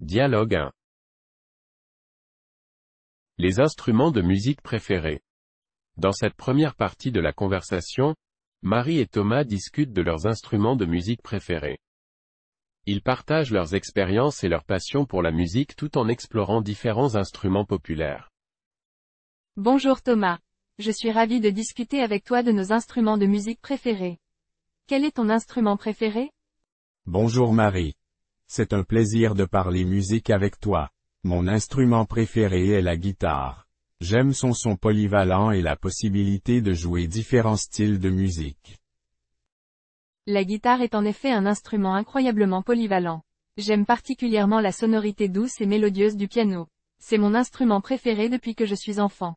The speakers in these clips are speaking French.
Dialogue 1 Les instruments de musique préférés Dans cette première partie de la conversation, Marie et Thomas discutent de leurs instruments de musique préférés. Ils partagent leurs expériences et leur passion pour la musique tout en explorant différents instruments populaires. Bonjour Thomas. Je suis ravie de discuter avec toi de nos instruments de musique préférés. Quel est ton instrument préféré Bonjour Marie. C'est un plaisir de parler musique avec toi. Mon instrument préféré est la guitare. J'aime son son polyvalent et la possibilité de jouer différents styles de musique. La guitare est en effet un instrument incroyablement polyvalent. J'aime particulièrement la sonorité douce et mélodieuse du piano. C'est mon instrument préféré depuis que je suis enfant.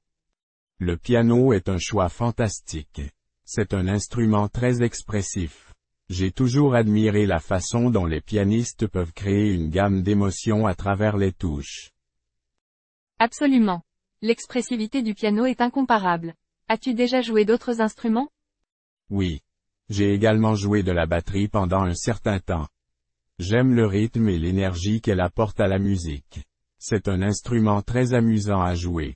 Le piano est un choix fantastique. C'est un instrument très expressif. J'ai toujours admiré la façon dont les pianistes peuvent créer une gamme d'émotions à travers les touches. Absolument. L'expressivité du piano est incomparable. As-tu déjà joué d'autres instruments Oui. J'ai également joué de la batterie pendant un certain temps. J'aime le rythme et l'énergie qu'elle apporte à la musique. C'est un instrument très amusant à jouer.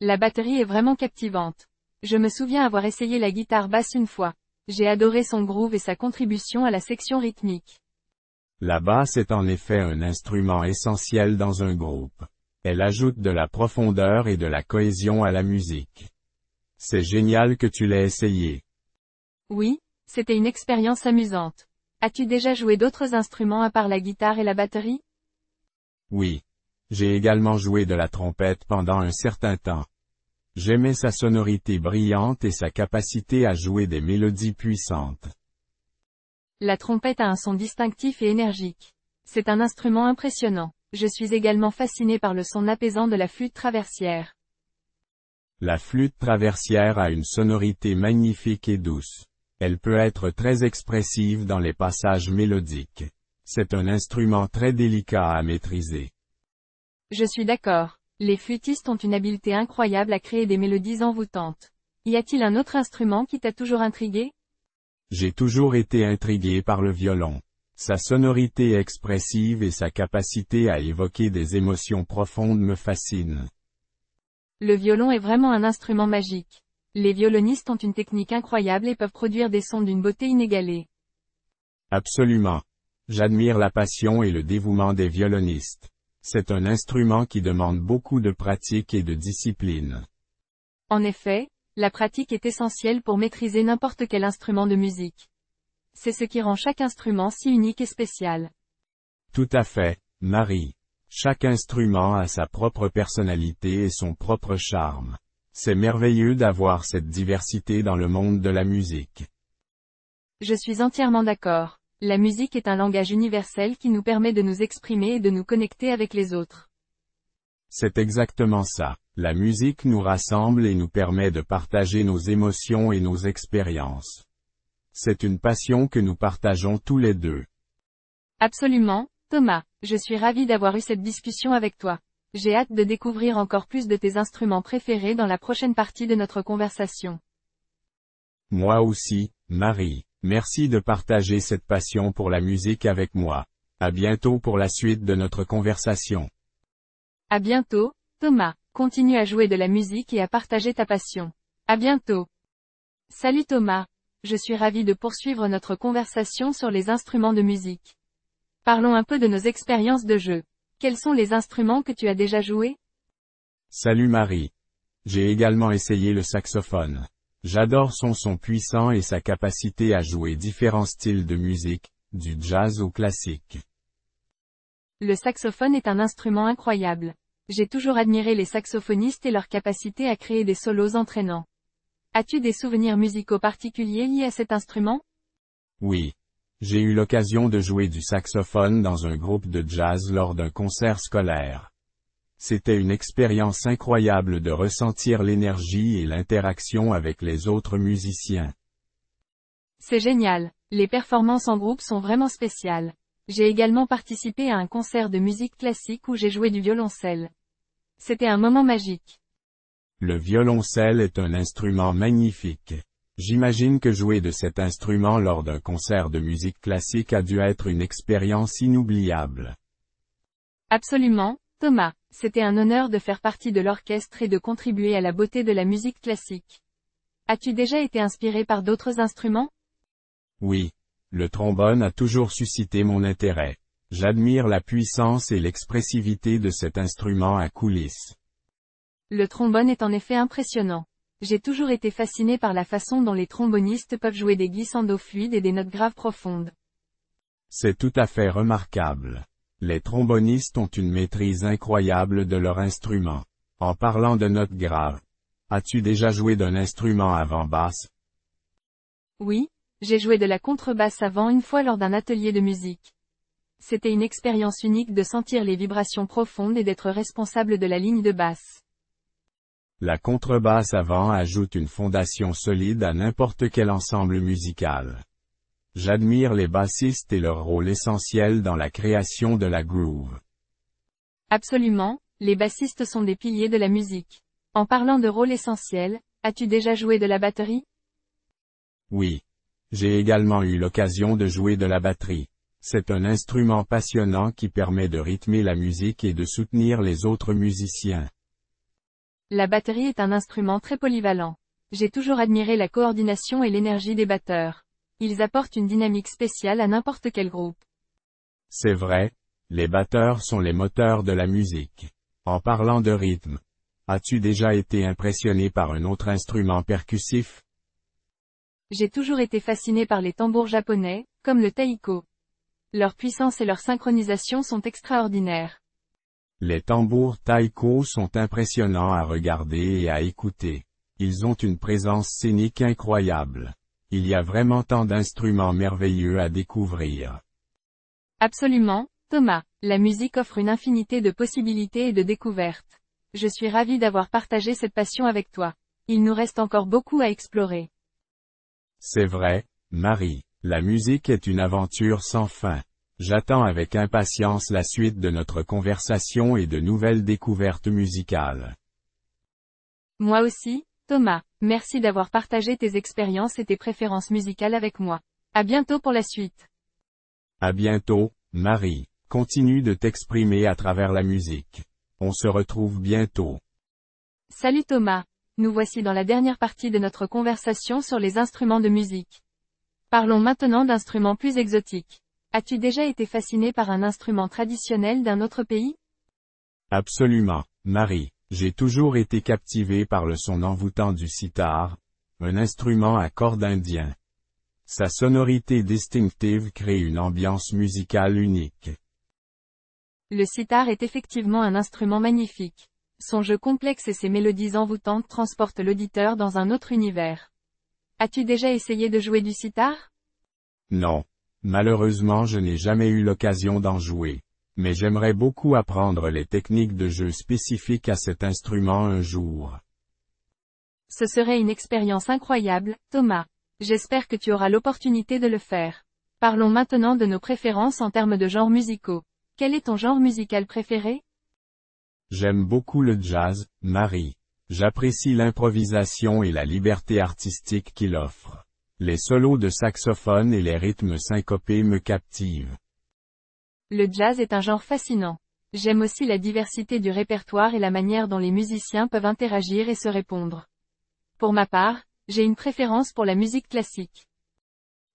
La batterie est vraiment captivante. Je me souviens avoir essayé la guitare basse une fois. J'ai adoré son groove et sa contribution à la section rythmique. La basse est en effet un instrument essentiel dans un groupe. Elle ajoute de la profondeur et de la cohésion à la musique. C'est génial que tu l'aies essayé. Oui, c'était une expérience amusante. As-tu déjà joué d'autres instruments à part la guitare et la batterie Oui. J'ai également joué de la trompette pendant un certain temps. J'aimais sa sonorité brillante et sa capacité à jouer des mélodies puissantes. La trompette a un son distinctif et énergique. C'est un instrument impressionnant. Je suis également fasciné par le son apaisant de la flûte traversière. La flûte traversière a une sonorité magnifique et douce. Elle peut être très expressive dans les passages mélodiques. C'est un instrument très délicat à maîtriser. Je suis d'accord. Les flûtistes ont une habileté incroyable à créer des mélodies envoûtantes. Y a-t-il un autre instrument qui t'a toujours intrigué J'ai toujours été intrigué par le violon. Sa sonorité expressive et sa capacité à évoquer des émotions profondes me fascinent. Le violon est vraiment un instrument magique. Les violonistes ont une technique incroyable et peuvent produire des sons d'une beauté inégalée. Absolument. J'admire la passion et le dévouement des violonistes. C'est un instrument qui demande beaucoup de pratique et de discipline. En effet, la pratique est essentielle pour maîtriser n'importe quel instrument de musique. C'est ce qui rend chaque instrument si unique et spécial. Tout à fait, Marie. Chaque instrument a sa propre personnalité et son propre charme. C'est merveilleux d'avoir cette diversité dans le monde de la musique. Je suis entièrement d'accord. La musique est un langage universel qui nous permet de nous exprimer et de nous connecter avec les autres. C'est exactement ça. La musique nous rassemble et nous permet de partager nos émotions et nos expériences. C'est une passion que nous partageons tous les deux. Absolument, Thomas. Je suis ravi d'avoir eu cette discussion avec toi. J'ai hâte de découvrir encore plus de tes instruments préférés dans la prochaine partie de notre conversation. Moi aussi, Marie. Merci de partager cette passion pour la musique avec moi. À bientôt pour la suite de notre conversation. À bientôt, Thomas. Continue à jouer de la musique et à partager ta passion. À bientôt. Salut Thomas. Je suis ravi de poursuivre notre conversation sur les instruments de musique. Parlons un peu de nos expériences de jeu. Quels sont les instruments que tu as déjà joués Salut Marie. J'ai également essayé le saxophone. J'adore son son puissant et sa capacité à jouer différents styles de musique, du jazz au classique. Le saxophone est un instrument incroyable. J'ai toujours admiré les saxophonistes et leur capacité à créer des solos entraînants. As-tu des souvenirs musicaux particuliers liés à cet instrument Oui. J'ai eu l'occasion de jouer du saxophone dans un groupe de jazz lors d'un concert scolaire. C'était une expérience incroyable de ressentir l'énergie et l'interaction avec les autres musiciens. C'est génial. Les performances en groupe sont vraiment spéciales. J'ai également participé à un concert de musique classique où j'ai joué du violoncelle. C'était un moment magique. Le violoncelle est un instrument magnifique. J'imagine que jouer de cet instrument lors d'un concert de musique classique a dû être une expérience inoubliable. Absolument, Thomas, c'était un honneur de faire partie de l'orchestre et de contribuer à la beauté de la musique classique. As-tu déjà été inspiré par d'autres instruments Oui. Le trombone a toujours suscité mon intérêt. J'admire la puissance et l'expressivité de cet instrument à coulisses. Le trombone est en effet impressionnant. J'ai toujours été fasciné par la façon dont les trombonistes peuvent jouer des glissandos fluides et des notes graves profondes. C'est tout à fait remarquable. Les trombonistes ont une maîtrise incroyable de leur instrument. En parlant de notes graves, as-tu déjà joué d'un instrument avant basse Oui, j'ai joué de la contrebasse avant une fois lors d'un atelier de musique. C'était une expérience unique de sentir les vibrations profondes et d'être responsable de la ligne de basse. La contrebasse avant ajoute une fondation solide à n'importe quel ensemble musical. J'admire les bassistes et leur rôle essentiel dans la création de la groove. Absolument, les bassistes sont des piliers de la musique. En parlant de rôle essentiel, as-tu déjà joué de la batterie Oui. J'ai également eu l'occasion de jouer de la batterie. C'est un instrument passionnant qui permet de rythmer la musique et de soutenir les autres musiciens. La batterie est un instrument très polyvalent. J'ai toujours admiré la coordination et l'énergie des batteurs. Ils apportent une dynamique spéciale à n'importe quel groupe. C'est vrai, les batteurs sont les moteurs de la musique. En parlant de rythme, as-tu déjà été impressionné par un autre instrument percussif J'ai toujours été fasciné par les tambours japonais, comme le taiko. Leur puissance et leur synchronisation sont extraordinaires. Les tambours taiko sont impressionnants à regarder et à écouter. Ils ont une présence scénique incroyable. Il y a vraiment tant d'instruments merveilleux à découvrir. Absolument, Thomas. La musique offre une infinité de possibilités et de découvertes. Je suis ravi d'avoir partagé cette passion avec toi. Il nous reste encore beaucoup à explorer. C'est vrai, Marie. La musique est une aventure sans fin. J'attends avec impatience la suite de notre conversation et de nouvelles découvertes musicales. Moi aussi, Thomas, merci d'avoir partagé tes expériences et tes préférences musicales avec moi. À bientôt pour la suite. À bientôt, Marie. Continue de t'exprimer à travers la musique. On se retrouve bientôt. Salut Thomas. Nous voici dans la dernière partie de notre conversation sur les instruments de musique. Parlons maintenant d'instruments plus exotiques. As-tu déjà été fasciné par un instrument traditionnel d'un autre pays Absolument, Marie. J'ai toujours été captivé par le son envoûtant du sitar, un instrument à cordes indien. Sa sonorité distinctive crée une ambiance musicale unique. Le sitar est effectivement un instrument magnifique. Son jeu complexe et ses mélodies envoûtantes transportent l'auditeur dans un autre univers. As-tu déjà essayé de jouer du sitar Non. Malheureusement je n'ai jamais eu l'occasion d'en jouer mais j'aimerais beaucoup apprendre les techniques de jeu spécifiques à cet instrument un jour. Ce serait une expérience incroyable, Thomas. J'espère que tu auras l'opportunité de le faire. Parlons maintenant de nos préférences en termes de genres musicaux. Quel est ton genre musical préféré J'aime beaucoup le jazz, Marie. J'apprécie l'improvisation et la liberté artistique qu'il offre. Les solos de saxophone et les rythmes syncopés me captivent. Le jazz est un genre fascinant. J'aime aussi la diversité du répertoire et la manière dont les musiciens peuvent interagir et se répondre. Pour ma part, j'ai une préférence pour la musique classique.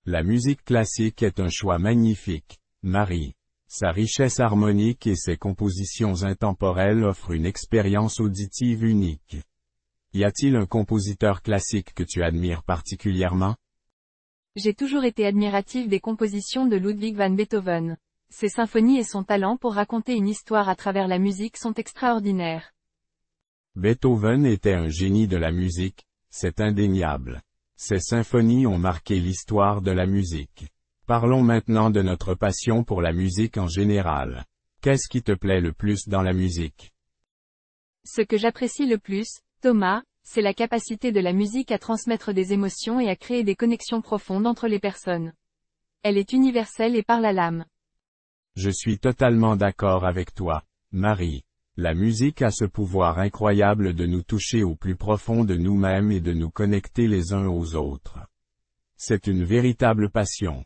La musique classique est un choix magnifique, Marie. Sa richesse harmonique et ses compositions intemporelles offrent une expérience auditive unique. Y a-t-il un compositeur classique que tu admires particulièrement J'ai toujours été admirative des compositions de Ludwig van Beethoven. Ses symphonies et son talent pour raconter une histoire à travers la musique sont extraordinaires. Beethoven était un génie de la musique, c'est indéniable. Ses symphonies ont marqué l'histoire de la musique. Parlons maintenant de notre passion pour la musique en général. Qu'est-ce qui te plaît le plus dans la musique Ce que j'apprécie le plus, Thomas, c'est la capacité de la musique à transmettre des émotions et à créer des connexions profondes entre les personnes. Elle est universelle et parle à l'âme. Je suis totalement d'accord avec toi, Marie. La musique a ce pouvoir incroyable de nous toucher au plus profond de nous-mêmes et de nous connecter les uns aux autres. C'est une véritable passion.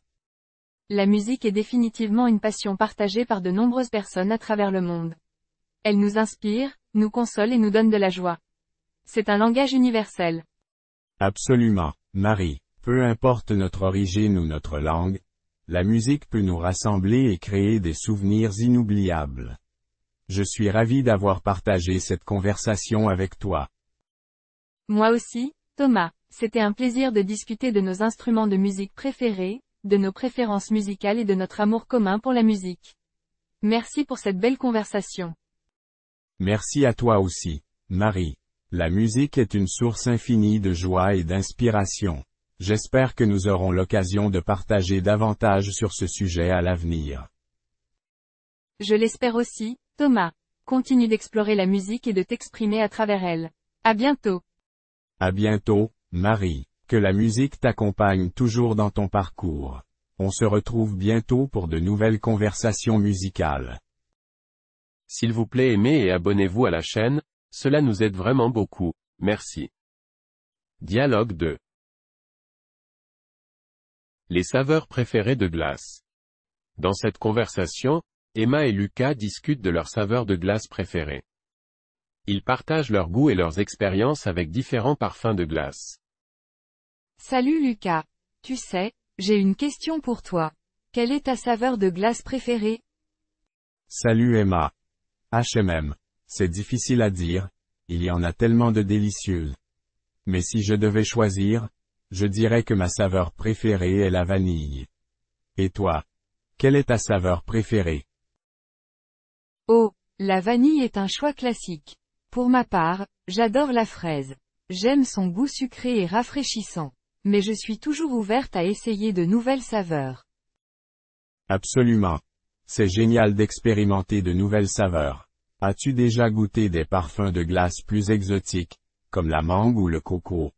La musique est définitivement une passion partagée par de nombreuses personnes à travers le monde. Elle nous inspire, nous console et nous donne de la joie. C'est un langage universel. Absolument, Marie. Peu importe notre origine ou notre langue, la musique peut nous rassembler et créer des souvenirs inoubliables. Je suis ravi d'avoir partagé cette conversation avec toi. Moi aussi, Thomas, c'était un plaisir de discuter de nos instruments de musique préférés, de nos préférences musicales et de notre amour commun pour la musique. Merci pour cette belle conversation. Merci à toi aussi, Marie. La musique est une source infinie de joie et d'inspiration. J'espère que nous aurons l'occasion de partager davantage sur ce sujet à l'avenir. Je l'espère aussi, Thomas. Continue d'explorer la musique et de t'exprimer à travers elle. À bientôt. À bientôt, Marie. Que la musique t'accompagne toujours dans ton parcours. On se retrouve bientôt pour de nouvelles conversations musicales. S'il vous plaît aimez et abonnez-vous à la chaîne, cela nous aide vraiment beaucoup. Merci. Dialogue 2 les saveurs préférées de glace. Dans cette conversation, Emma et Lucas discutent de leurs saveurs de glace préférées. Ils partagent leurs goûts et leurs expériences avec différents parfums de glace. Salut Lucas. Tu sais, j'ai une question pour toi. Quelle est ta saveur de glace préférée Salut Emma. HMM. C'est difficile à dire, il y en a tellement de délicieuses. Mais si je devais choisir, je dirais que ma saveur préférée est la vanille. Et toi Quelle est ta saveur préférée Oh, la vanille est un choix classique. Pour ma part, j'adore la fraise. J'aime son goût sucré et rafraîchissant. Mais je suis toujours ouverte à essayer de nouvelles saveurs. Absolument. C'est génial d'expérimenter de nouvelles saveurs. As-tu déjà goûté des parfums de glace plus exotiques, comme la mangue ou le coco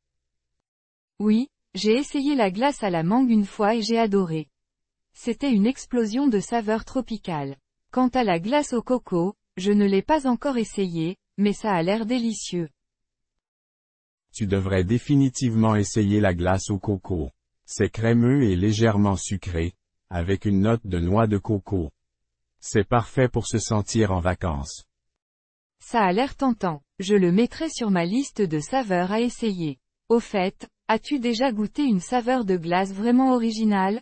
oui, j'ai essayé la glace à la mangue une fois et j'ai adoré. C'était une explosion de saveurs tropicales. Quant à la glace au coco, je ne l'ai pas encore essayée, mais ça a l'air délicieux. Tu devrais définitivement essayer la glace au coco. C'est crémeux et légèrement sucré, avec une note de noix de coco. C'est parfait pour se sentir en vacances. Ça a l'air tentant. Je le mettrai sur ma liste de saveurs à essayer. Au fait, As-tu déjà goûté une saveur de glace vraiment originale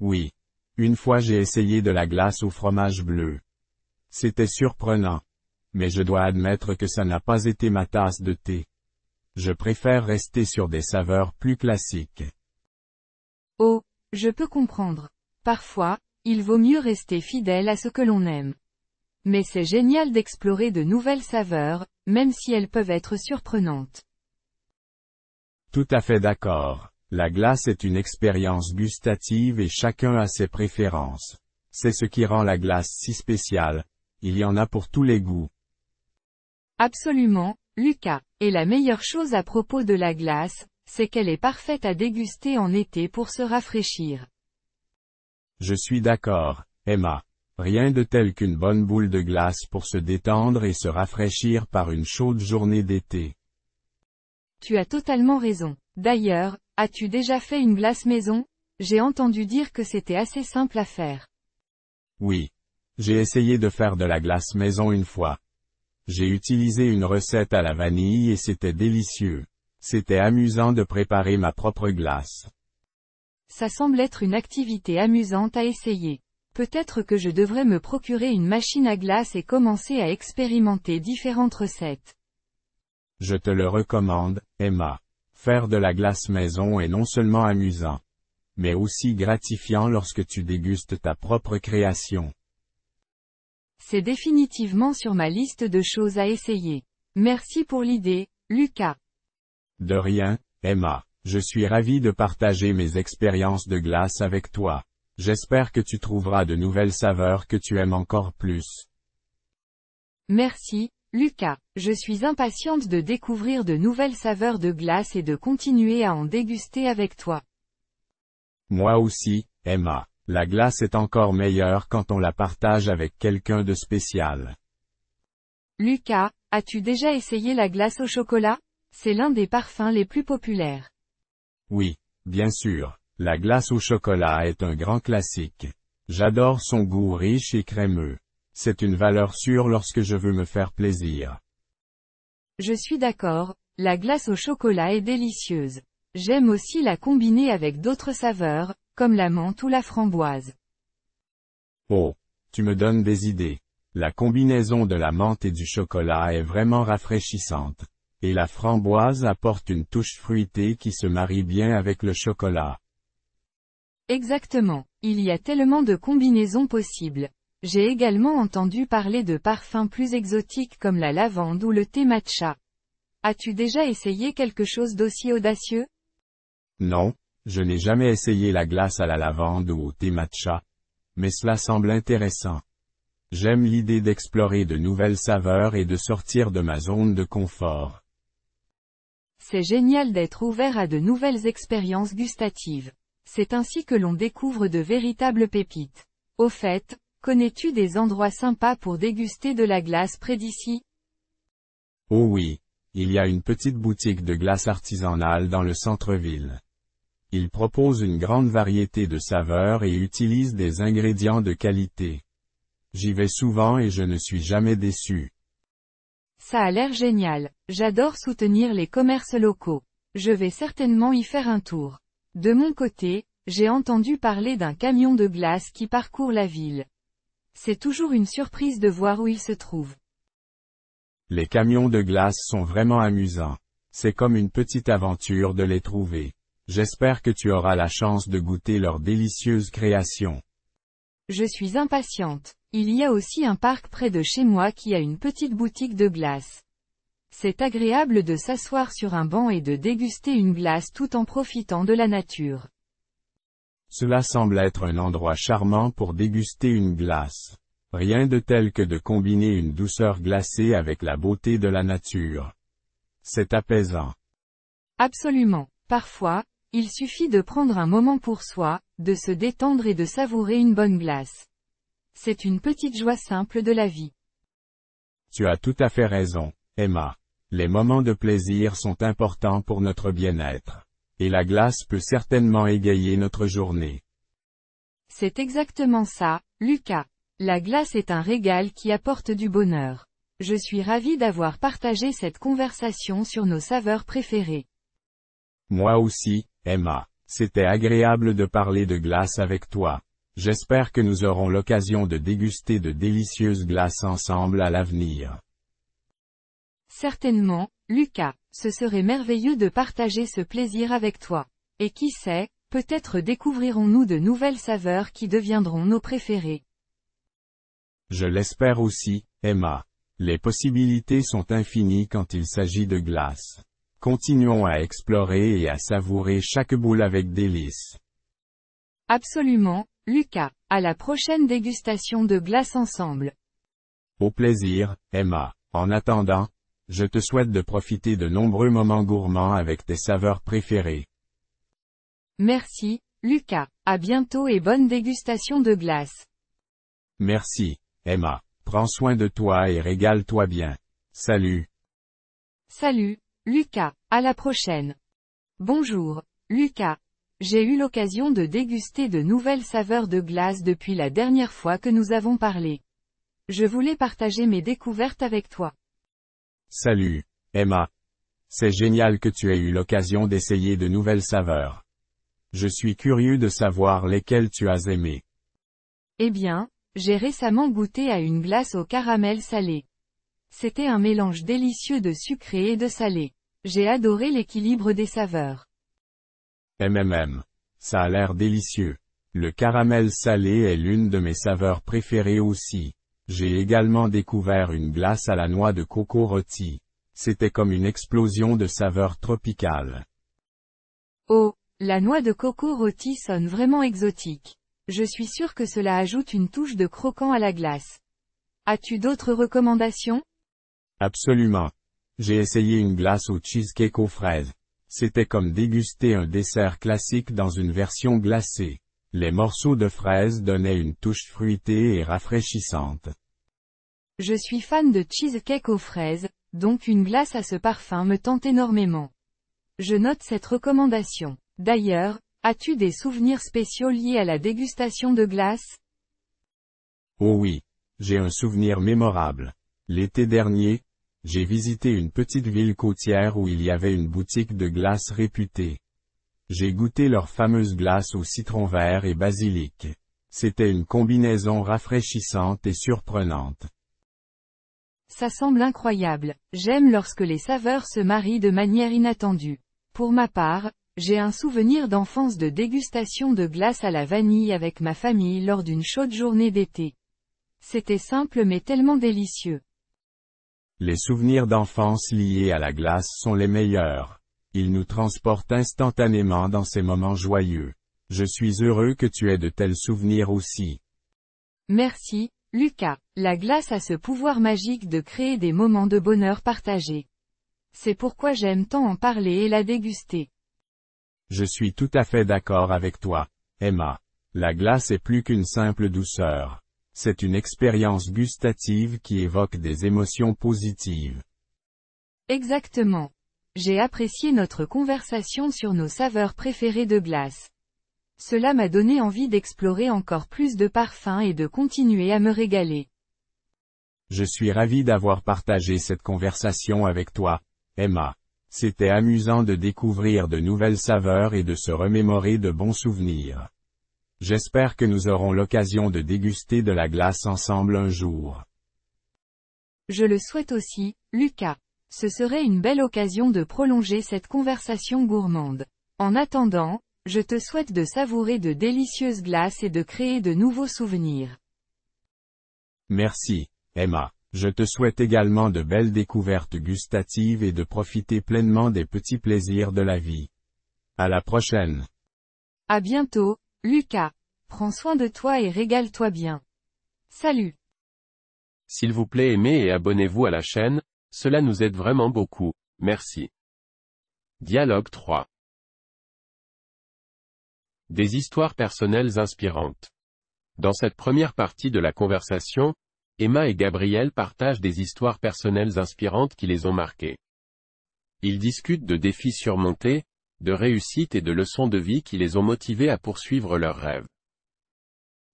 Oui. Une fois j'ai essayé de la glace au fromage bleu. C'était surprenant. Mais je dois admettre que ça n'a pas été ma tasse de thé. Je préfère rester sur des saveurs plus classiques. Oh, je peux comprendre. Parfois, il vaut mieux rester fidèle à ce que l'on aime. Mais c'est génial d'explorer de nouvelles saveurs, même si elles peuvent être surprenantes. Tout à fait d'accord. La glace est une expérience gustative et chacun a ses préférences. C'est ce qui rend la glace si spéciale. Il y en a pour tous les goûts. Absolument, Lucas. Et la meilleure chose à propos de la glace, c'est qu'elle est parfaite à déguster en été pour se rafraîchir. Je suis d'accord, Emma. Rien de tel qu'une bonne boule de glace pour se détendre et se rafraîchir par une chaude journée d'été. Tu as totalement raison. D'ailleurs, as-tu déjà fait une glace maison J'ai entendu dire que c'était assez simple à faire. Oui. J'ai essayé de faire de la glace maison une fois. J'ai utilisé une recette à la vanille et c'était délicieux. C'était amusant de préparer ma propre glace. Ça semble être une activité amusante à essayer. Peut-être que je devrais me procurer une machine à glace et commencer à expérimenter différentes recettes. Je te le recommande, Emma. Faire de la glace maison est non seulement amusant, mais aussi gratifiant lorsque tu dégustes ta propre création. C'est définitivement sur ma liste de choses à essayer. Merci pour l'idée, Lucas. De rien, Emma. Je suis ravi de partager mes expériences de glace avec toi. J'espère que tu trouveras de nouvelles saveurs que tu aimes encore plus. Merci, Lucas, je suis impatiente de découvrir de nouvelles saveurs de glace et de continuer à en déguster avec toi. Moi aussi, Emma. La glace est encore meilleure quand on la partage avec quelqu'un de spécial. Lucas, as-tu déjà essayé la glace au chocolat C'est l'un des parfums les plus populaires. Oui, bien sûr. La glace au chocolat est un grand classique. J'adore son goût riche et crémeux. C'est une valeur sûre lorsque je veux me faire plaisir. Je suis d'accord, la glace au chocolat est délicieuse. J'aime aussi la combiner avec d'autres saveurs, comme la menthe ou la framboise. Oh, tu me donnes des idées. La combinaison de la menthe et du chocolat est vraiment rafraîchissante. Et la framboise apporte une touche fruitée qui se marie bien avec le chocolat. Exactement. Il y a tellement de combinaisons possibles. J'ai également entendu parler de parfums plus exotiques comme la lavande ou le thé matcha. As-tu déjà essayé quelque chose d'aussi audacieux Non, je n'ai jamais essayé la glace à la lavande ou au thé matcha. Mais cela semble intéressant. J'aime l'idée d'explorer de nouvelles saveurs et de sortir de ma zone de confort. C'est génial d'être ouvert à de nouvelles expériences gustatives. C'est ainsi que l'on découvre de véritables pépites. Au fait, Connais-tu des endroits sympas pour déguster de la glace près d'ici Oh oui, il y a une petite boutique de glace artisanale dans le centre-ville. Il propose une grande variété de saveurs et utilise des ingrédients de qualité. J'y vais souvent et je ne suis jamais déçu. Ça a l'air génial. J'adore soutenir les commerces locaux. Je vais certainement y faire un tour. De mon côté, j'ai entendu parler d'un camion de glace qui parcourt la ville. C'est toujours une surprise de voir où ils se trouvent. Les camions de glace sont vraiment amusants. C'est comme une petite aventure de les trouver. J'espère que tu auras la chance de goûter leurs délicieuses créations. Je suis impatiente. Il y a aussi un parc près de chez moi qui a une petite boutique de glace. C'est agréable de s'asseoir sur un banc et de déguster une glace tout en profitant de la nature. Cela semble être un endroit charmant pour déguster une glace. Rien de tel que de combiner une douceur glacée avec la beauté de la nature. C'est apaisant. Absolument. Parfois, il suffit de prendre un moment pour soi, de se détendre et de savourer une bonne glace. C'est une petite joie simple de la vie. Tu as tout à fait raison, Emma. Les moments de plaisir sont importants pour notre bien-être et la glace peut certainement égayer notre journée. C'est exactement ça, Lucas. La glace est un régal qui apporte du bonheur. Je suis ravi d'avoir partagé cette conversation sur nos saveurs préférées. Moi aussi, Emma. C'était agréable de parler de glace avec toi. J'espère que nous aurons l'occasion de déguster de délicieuses glaces ensemble à l'avenir. Certainement, Lucas, ce serait merveilleux de partager ce plaisir avec toi. Et qui sait, peut-être découvrirons-nous de nouvelles saveurs qui deviendront nos préférées. Je l'espère aussi, Emma. Les possibilités sont infinies quand il s'agit de glace. Continuons à explorer et à savourer chaque boule avec délice. Absolument, Lucas. À la prochaine dégustation de glace ensemble. Au plaisir, Emma. En attendant, je te souhaite de profiter de nombreux moments gourmands avec tes saveurs préférées. Merci, Lucas. À bientôt et bonne dégustation de glace. Merci, Emma. Prends soin de toi et régale-toi bien. Salut. Salut, Lucas. À la prochaine. Bonjour, Lucas. J'ai eu l'occasion de déguster de nouvelles saveurs de glace depuis la dernière fois que nous avons parlé. Je voulais partager mes découvertes avec toi. Salut, Emma. C'est génial que tu aies eu l'occasion d'essayer de nouvelles saveurs. Je suis curieux de savoir lesquelles tu as aimées. Eh bien, j'ai récemment goûté à une glace au caramel salé. C'était un mélange délicieux de sucré et de salé. J'ai adoré l'équilibre des saveurs. MMM. Ça a l'air délicieux. Le caramel salé est l'une de mes saveurs préférées aussi. J'ai également découvert une glace à la noix de coco rôti. C'était comme une explosion de saveur tropicale. Oh, la noix de coco rôti sonne vraiment exotique. Je suis sûr que cela ajoute une touche de croquant à la glace. As-tu d'autres recommandations Absolument. J'ai essayé une glace au cheesecake aux fraises. C'était comme déguster un dessert classique dans une version glacée. Les morceaux de fraises donnaient une touche fruitée et rafraîchissante. Je suis fan de cheesecake aux fraises, donc une glace à ce parfum me tente énormément. Je note cette recommandation. D'ailleurs, as-tu des souvenirs spéciaux liés à la dégustation de glace Oh oui, j'ai un souvenir mémorable. L'été dernier, j'ai visité une petite ville côtière où il y avait une boutique de glace réputée. J'ai goûté leur fameuse glace au citron vert et basilic. C'était une combinaison rafraîchissante et surprenante. Ça semble incroyable. J'aime lorsque les saveurs se marient de manière inattendue. Pour ma part, j'ai un souvenir d'enfance de dégustation de glace à la vanille avec ma famille lors d'une chaude journée d'été. C'était simple mais tellement délicieux. Les souvenirs d'enfance liés à la glace sont les meilleurs. Ils nous transportent instantanément dans ces moments joyeux. Je suis heureux que tu aies de tels souvenirs aussi. Merci, Lucas. La glace a ce pouvoir magique de créer des moments de bonheur partagés. C'est pourquoi j'aime tant en parler et la déguster. Je suis tout à fait d'accord avec toi, Emma. La glace est plus qu'une simple douceur. C'est une expérience gustative qui évoque des émotions positives. Exactement. J'ai apprécié notre conversation sur nos saveurs préférées de glace. Cela m'a donné envie d'explorer encore plus de parfums et de continuer à me régaler. Je suis ravi d'avoir partagé cette conversation avec toi, Emma. C'était amusant de découvrir de nouvelles saveurs et de se remémorer de bons souvenirs. J'espère que nous aurons l'occasion de déguster de la glace ensemble un jour. Je le souhaite aussi, Lucas. Ce serait une belle occasion de prolonger cette conversation gourmande. En attendant, je te souhaite de savourer de délicieuses glaces et de créer de nouveaux souvenirs. Merci, Emma. Je te souhaite également de belles découvertes gustatives et de profiter pleinement des petits plaisirs de la vie. À la prochaine. À bientôt, Lucas. Prends soin de toi et régale-toi bien. Salut. S'il vous plaît aimez et abonnez-vous à la chaîne, cela nous aide vraiment beaucoup. Merci. Dialogue 3 des histoires personnelles inspirantes. Dans cette première partie de la conversation, Emma et Gabriel partagent des histoires personnelles inspirantes qui les ont marquées. Ils discutent de défis surmontés, de réussites et de leçons de vie qui les ont motivés à poursuivre leurs rêves.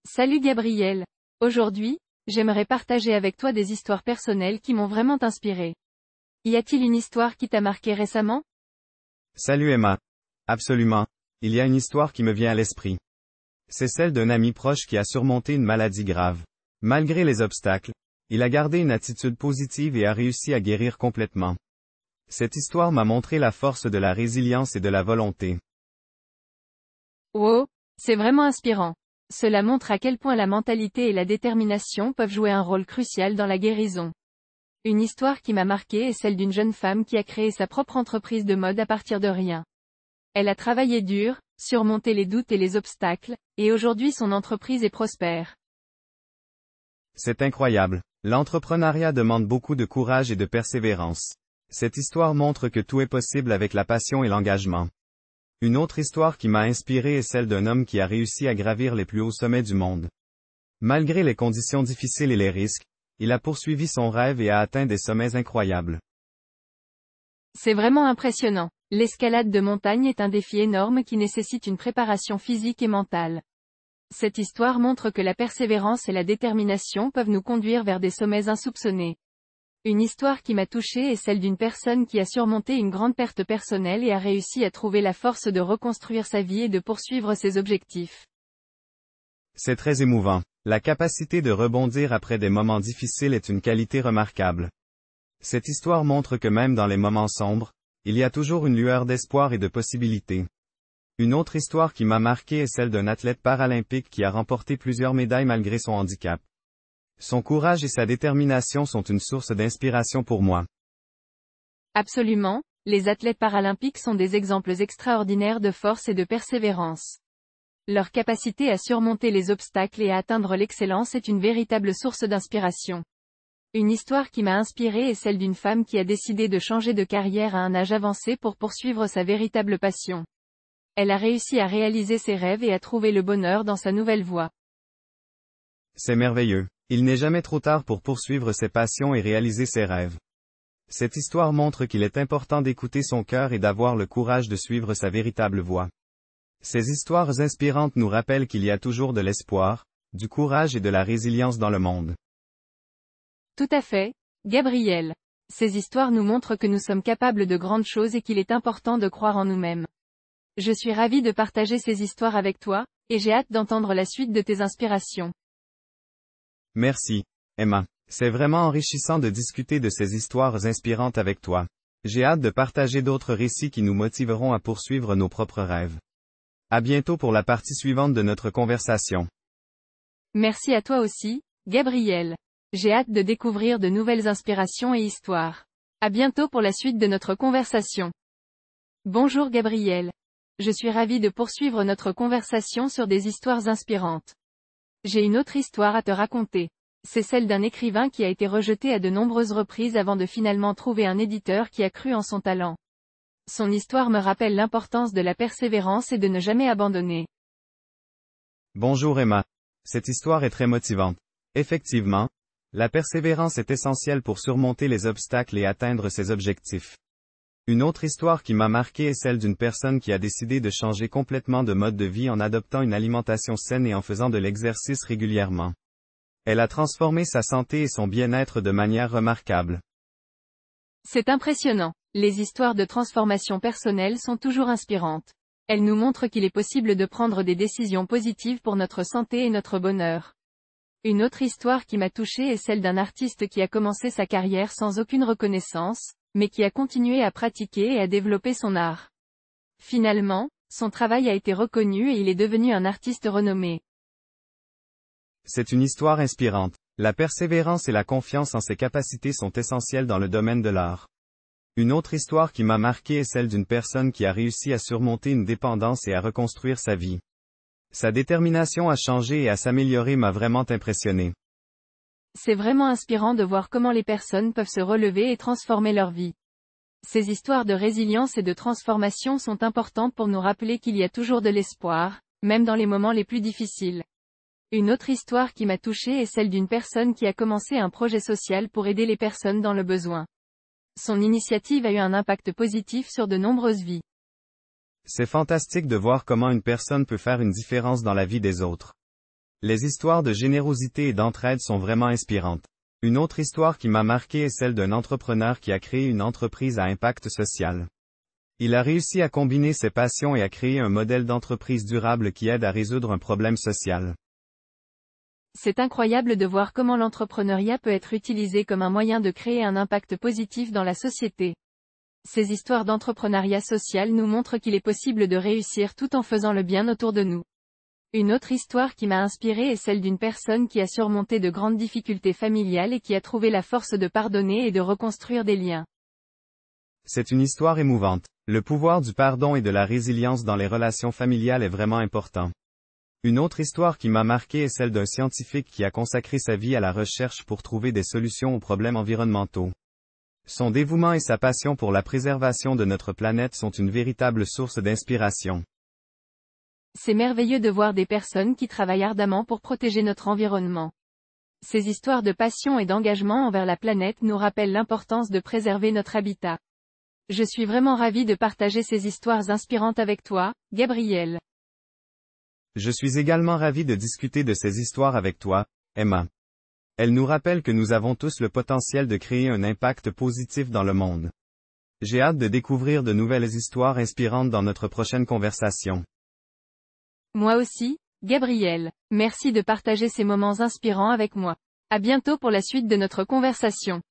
Salut Gabriel. Aujourd'hui, j'aimerais partager avec toi des histoires personnelles qui m'ont vraiment inspiré. Y a-t-il une histoire qui t'a marqué récemment Salut Emma. Absolument. Il y a une histoire qui me vient à l'esprit. C'est celle d'un ami proche qui a surmonté une maladie grave. Malgré les obstacles, il a gardé une attitude positive et a réussi à guérir complètement. Cette histoire m'a montré la force de la résilience et de la volonté. Wow, c'est vraiment inspirant. Cela montre à quel point la mentalité et la détermination peuvent jouer un rôle crucial dans la guérison. Une histoire qui m'a marquée est celle d'une jeune femme qui a créé sa propre entreprise de mode à partir de rien. Elle a travaillé dur, surmonté les doutes et les obstacles, et aujourd'hui son entreprise est prospère. C'est incroyable. L'entrepreneuriat demande beaucoup de courage et de persévérance. Cette histoire montre que tout est possible avec la passion et l'engagement. Une autre histoire qui m'a inspiré est celle d'un homme qui a réussi à gravir les plus hauts sommets du monde. Malgré les conditions difficiles et les risques, il a poursuivi son rêve et a atteint des sommets incroyables. C'est vraiment impressionnant. L'escalade de montagne est un défi énorme qui nécessite une préparation physique et mentale. Cette histoire montre que la persévérance et la détermination peuvent nous conduire vers des sommets insoupçonnés. Une histoire qui m'a touchée est celle d'une personne qui a surmonté une grande perte personnelle et a réussi à trouver la force de reconstruire sa vie et de poursuivre ses objectifs. C'est très émouvant. La capacité de rebondir après des moments difficiles est une qualité remarquable. Cette histoire montre que même dans les moments sombres, il y a toujours une lueur d'espoir et de possibilités. Une autre histoire qui m'a marqué est celle d'un athlète paralympique qui a remporté plusieurs médailles malgré son handicap. Son courage et sa détermination sont une source d'inspiration pour moi. Absolument, les athlètes paralympiques sont des exemples extraordinaires de force et de persévérance. Leur capacité à surmonter les obstacles et à atteindre l'excellence est une véritable source d'inspiration. Une histoire qui m'a inspirée est celle d'une femme qui a décidé de changer de carrière à un âge avancé pour poursuivre sa véritable passion. Elle a réussi à réaliser ses rêves et à trouver le bonheur dans sa nouvelle voie. C'est merveilleux. Il n'est jamais trop tard pour poursuivre ses passions et réaliser ses rêves. Cette histoire montre qu'il est important d'écouter son cœur et d'avoir le courage de suivre sa véritable voie. Ces histoires inspirantes nous rappellent qu'il y a toujours de l'espoir, du courage et de la résilience dans le monde. Tout à fait, Gabriel. Ces histoires nous montrent que nous sommes capables de grandes choses et qu'il est important de croire en nous-mêmes. Je suis ravi de partager ces histoires avec toi, et j'ai hâte d'entendre la suite de tes inspirations. Merci, Emma. C'est vraiment enrichissant de discuter de ces histoires inspirantes avec toi. J'ai hâte de partager d'autres récits qui nous motiveront à poursuivre nos propres rêves. À bientôt pour la partie suivante de notre conversation. Merci à toi aussi, Gabriel. J'ai hâte de découvrir de nouvelles inspirations et histoires. À bientôt pour la suite de notre conversation. Bonjour Gabriel. Je suis ravi de poursuivre notre conversation sur des histoires inspirantes. J'ai une autre histoire à te raconter. C'est celle d'un écrivain qui a été rejeté à de nombreuses reprises avant de finalement trouver un éditeur qui a cru en son talent. Son histoire me rappelle l'importance de la persévérance et de ne jamais abandonner. Bonjour Emma. Cette histoire est très motivante. Effectivement, la persévérance est essentielle pour surmonter les obstacles et atteindre ses objectifs. Une autre histoire qui m'a marqué est celle d'une personne qui a décidé de changer complètement de mode de vie en adoptant une alimentation saine et en faisant de l'exercice régulièrement. Elle a transformé sa santé et son bien-être de manière remarquable. C'est impressionnant. Les histoires de transformation personnelle sont toujours inspirantes. Elles nous montrent qu'il est possible de prendre des décisions positives pour notre santé et notre bonheur. Une autre histoire qui m'a touchée est celle d'un artiste qui a commencé sa carrière sans aucune reconnaissance, mais qui a continué à pratiquer et à développer son art. Finalement, son travail a été reconnu et il est devenu un artiste renommé. C'est une histoire inspirante. La persévérance et la confiance en ses capacités sont essentielles dans le domaine de l'art. Une autre histoire qui m'a marqué est celle d'une personne qui a réussi à surmonter une dépendance et à reconstruire sa vie. Sa détermination à changer et à s'améliorer m'a vraiment impressionné. C'est vraiment inspirant de voir comment les personnes peuvent se relever et transformer leur vie. Ces histoires de résilience et de transformation sont importantes pour nous rappeler qu'il y a toujours de l'espoir, même dans les moments les plus difficiles. Une autre histoire qui m'a touchée est celle d'une personne qui a commencé un projet social pour aider les personnes dans le besoin. Son initiative a eu un impact positif sur de nombreuses vies. C'est fantastique de voir comment une personne peut faire une différence dans la vie des autres. Les histoires de générosité et d'entraide sont vraiment inspirantes. Une autre histoire qui m'a marqué est celle d'un entrepreneur qui a créé une entreprise à impact social. Il a réussi à combiner ses passions et à créer un modèle d'entreprise durable qui aide à résoudre un problème social. C'est incroyable de voir comment l'entrepreneuriat peut être utilisé comme un moyen de créer un impact positif dans la société ces histoires d'entrepreneuriat social nous montrent qu'il est possible de réussir tout en faisant le bien autour de nous. Une autre histoire qui m'a inspirée est celle d'une personne qui a surmonté de grandes difficultés familiales et qui a trouvé la force de pardonner et de reconstruire des liens. C'est une histoire émouvante. Le pouvoir du pardon et de la résilience dans les relations familiales est vraiment important. Une autre histoire qui m'a marquée est celle d'un scientifique qui a consacré sa vie à la recherche pour trouver des solutions aux problèmes environnementaux. Son dévouement et sa passion pour la préservation de notre planète sont une véritable source d'inspiration. C'est merveilleux de voir des personnes qui travaillent ardemment pour protéger notre environnement. Ces histoires de passion et d'engagement envers la planète nous rappellent l'importance de préserver notre habitat. Je suis vraiment ravi de partager ces histoires inspirantes avec toi, Gabriel. Je suis également ravi de discuter de ces histoires avec toi, Emma. Elle nous rappelle que nous avons tous le potentiel de créer un impact positif dans le monde. J'ai hâte de découvrir de nouvelles histoires inspirantes dans notre prochaine conversation. Moi aussi, Gabriel. Merci de partager ces moments inspirants avec moi. À bientôt pour la suite de notre conversation.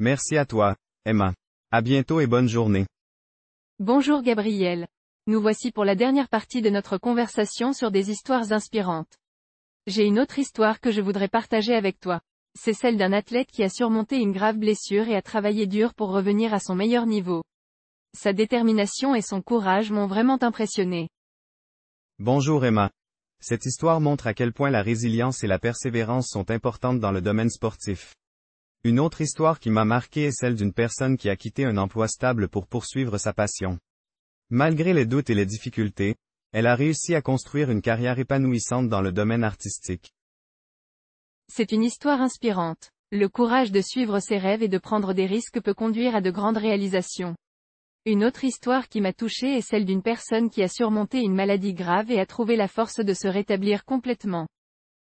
Merci à toi, Emma. À bientôt et bonne journée. Bonjour Gabriel. Nous voici pour la dernière partie de notre conversation sur des histoires inspirantes. J'ai une autre histoire que je voudrais partager avec toi. C'est celle d'un athlète qui a surmonté une grave blessure et a travaillé dur pour revenir à son meilleur niveau. Sa détermination et son courage m'ont vraiment impressionné. Bonjour Emma. Cette histoire montre à quel point la résilience et la persévérance sont importantes dans le domaine sportif. Une autre histoire qui m'a marqué est celle d'une personne qui a quitté un emploi stable pour poursuivre sa passion. Malgré les doutes et les difficultés, elle a réussi à construire une carrière épanouissante dans le domaine artistique. C'est une histoire inspirante. Le courage de suivre ses rêves et de prendre des risques peut conduire à de grandes réalisations. Une autre histoire qui m'a touchée est celle d'une personne qui a surmonté une maladie grave et a trouvé la force de se rétablir complètement.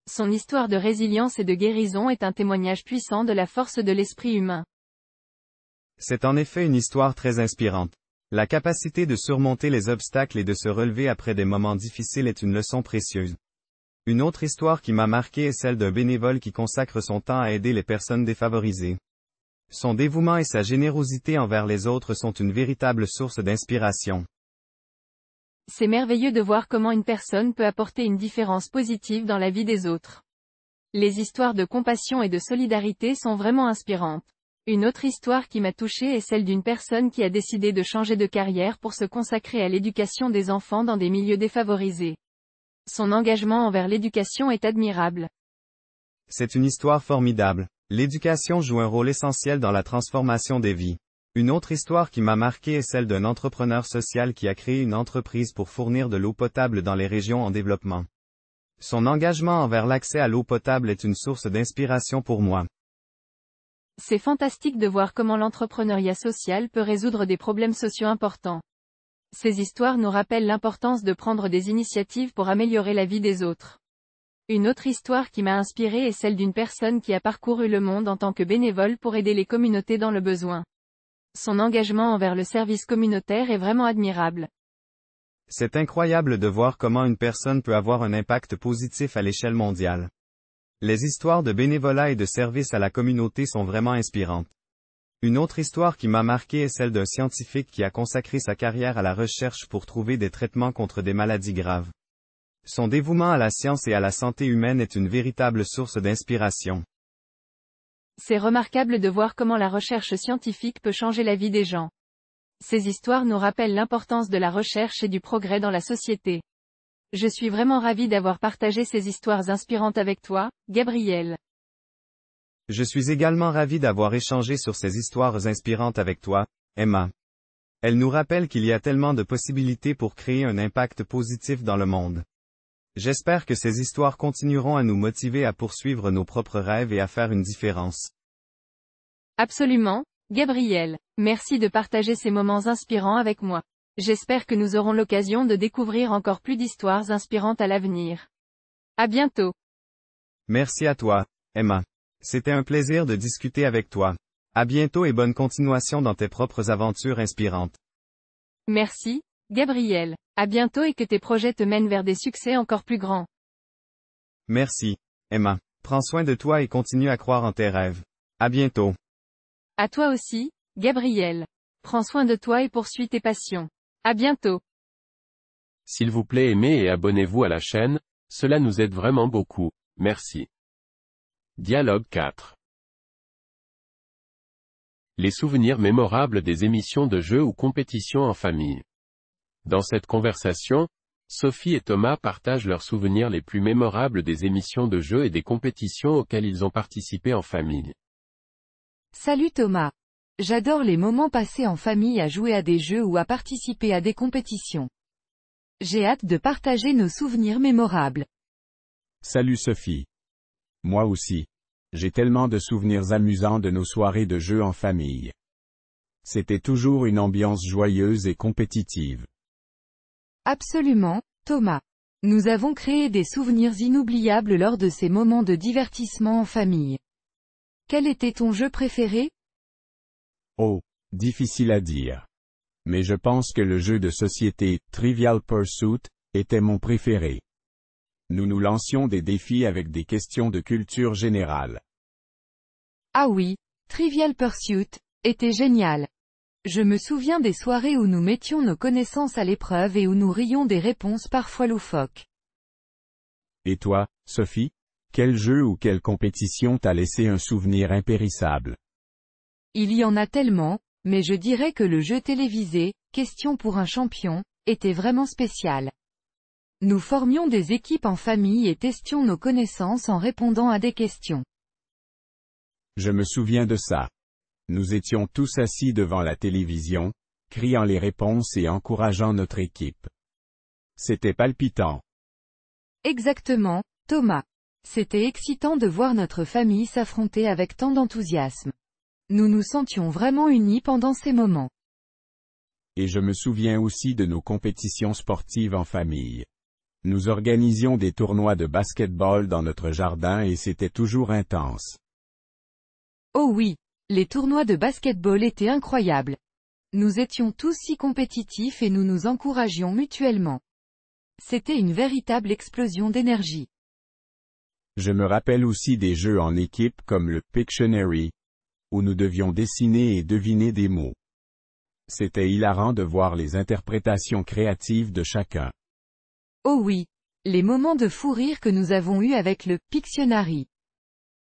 Son histoire de résilience et de guérison est un témoignage puissant de la force de l'esprit humain. C'est en effet une histoire très inspirante. La capacité de surmonter les obstacles et de se relever après des moments difficiles est une leçon précieuse. Une autre histoire qui m'a marqué est celle d'un bénévole qui consacre son temps à aider les personnes défavorisées. Son dévouement et sa générosité envers les autres sont une véritable source d'inspiration. C'est merveilleux de voir comment une personne peut apporter une différence positive dans la vie des autres. Les histoires de compassion et de solidarité sont vraiment inspirantes. Une autre histoire qui m'a touchée est celle d'une personne qui a décidé de changer de carrière pour se consacrer à l'éducation des enfants dans des milieux défavorisés. Son engagement envers l'éducation est admirable. C'est une histoire formidable. L'éducation joue un rôle essentiel dans la transformation des vies. Une autre histoire qui m'a marqué est celle d'un entrepreneur social qui a créé une entreprise pour fournir de l'eau potable dans les régions en développement. Son engagement envers l'accès à l'eau potable est une source d'inspiration pour moi. C'est fantastique de voir comment l'entrepreneuriat social peut résoudre des problèmes sociaux importants. Ces histoires nous rappellent l'importance de prendre des initiatives pour améliorer la vie des autres. Une autre histoire qui m'a inspirée est celle d'une personne qui a parcouru le monde en tant que bénévole pour aider les communautés dans le besoin. Son engagement envers le service communautaire est vraiment admirable. C'est incroyable de voir comment une personne peut avoir un impact positif à l'échelle mondiale. Les histoires de bénévolat et de service à la communauté sont vraiment inspirantes. Une autre histoire qui m'a marquée est celle d'un scientifique qui a consacré sa carrière à la recherche pour trouver des traitements contre des maladies graves. Son dévouement à la science et à la santé humaine est une véritable source d'inspiration. C'est remarquable de voir comment la recherche scientifique peut changer la vie des gens. Ces histoires nous rappellent l'importance de la recherche et du progrès dans la société. Je suis vraiment ravi d'avoir partagé ces histoires inspirantes avec toi, Gabrielle. Je suis également ravi d'avoir échangé sur ces histoires inspirantes avec toi, Emma. Elles nous rappellent qu'il y a tellement de possibilités pour créer un impact positif dans le monde. J'espère que ces histoires continueront à nous motiver à poursuivre nos propres rêves et à faire une différence. Absolument, Gabriel. Merci de partager ces moments inspirants avec moi. J'espère que nous aurons l'occasion de découvrir encore plus d'histoires inspirantes à l'avenir. À bientôt. Merci à toi, Emma. C'était un plaisir de discuter avec toi. À bientôt et bonne continuation dans tes propres aventures inspirantes. Merci, Gabriel. À bientôt et que tes projets te mènent vers des succès encore plus grands. Merci, Emma. Prends soin de toi et continue à croire en tes rêves. À bientôt. À toi aussi, Gabriel. Prends soin de toi et poursuis tes passions. À bientôt. S'il vous plaît aimez et abonnez-vous à la chaîne, cela nous aide vraiment beaucoup. Merci. Dialogue 4. Les souvenirs mémorables des émissions de jeux ou compétitions en famille. Dans cette conversation, Sophie et Thomas partagent leurs souvenirs les plus mémorables des émissions de jeux et des compétitions auxquelles ils ont participé en famille. Salut Thomas. J'adore les moments passés en famille à jouer à des jeux ou à participer à des compétitions. J'ai hâte de partager nos souvenirs mémorables. Salut Sophie. Moi aussi. J'ai tellement de souvenirs amusants de nos soirées de jeux en famille. C'était toujours une ambiance joyeuse et compétitive. Absolument, Thomas. Nous avons créé des souvenirs inoubliables lors de ces moments de divertissement en famille. Quel était ton jeu préféré Oh, difficile à dire. Mais je pense que le jeu de société, Trivial Pursuit, était mon préféré. Nous nous lancions des défis avec des questions de culture générale. Ah oui, Trivial Pursuit, était génial. Je me souviens des soirées où nous mettions nos connaissances à l'épreuve et où nous rions des réponses parfois loufoques. Et toi, Sophie Quel jeu ou quelle compétition t'a laissé un souvenir impérissable il y en a tellement, mais je dirais que le jeu télévisé, Question pour un champion, était vraiment spécial. Nous formions des équipes en famille et testions nos connaissances en répondant à des questions. Je me souviens de ça. Nous étions tous assis devant la télévision, criant les réponses et encourageant notre équipe. C'était palpitant. Exactement, Thomas. C'était excitant de voir notre famille s'affronter avec tant d'enthousiasme. Nous nous sentions vraiment unis pendant ces moments. Et je me souviens aussi de nos compétitions sportives en famille. Nous organisions des tournois de basketball dans notre jardin et c'était toujours intense. Oh oui, les tournois de basketball étaient incroyables. Nous étions tous si compétitifs et nous nous encouragions mutuellement. C'était une véritable explosion d'énergie. Je me rappelle aussi des jeux en équipe comme le Pictionary, où nous devions dessiner et deviner des mots. C'était hilarant de voir les interprétations créatives de chacun. Oh oui, les moments de fou rire que nous avons eus avec le Pictionary.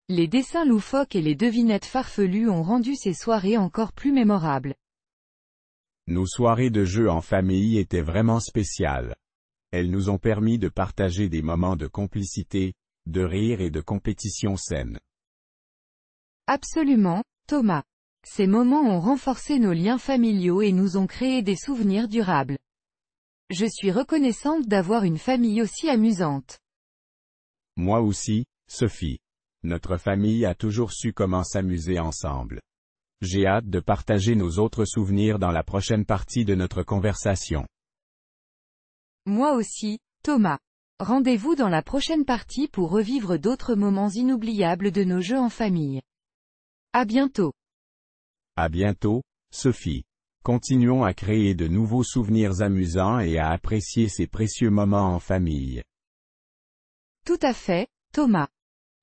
Les dessins loufoques et les devinettes farfelues ont rendu ces soirées encore plus mémorables. Nos soirées de jeu en famille étaient vraiment spéciales. Elles nous ont permis de partager des moments de complicité, de rire et de compétition saine. Absolument, Thomas. Ces moments ont renforcé nos liens familiaux et nous ont créé des souvenirs durables. Je suis reconnaissante d'avoir une famille aussi amusante. Moi aussi, Sophie. Notre famille a toujours su comment s'amuser ensemble. J'ai hâte de partager nos autres souvenirs dans la prochaine partie de notre conversation. Moi aussi, Thomas. Rendez-vous dans la prochaine partie pour revivre d'autres moments inoubliables de nos jeux en famille. À bientôt. À bientôt, Sophie. Continuons à créer de nouveaux souvenirs amusants et à apprécier ces précieux moments en famille. Tout à fait, Thomas.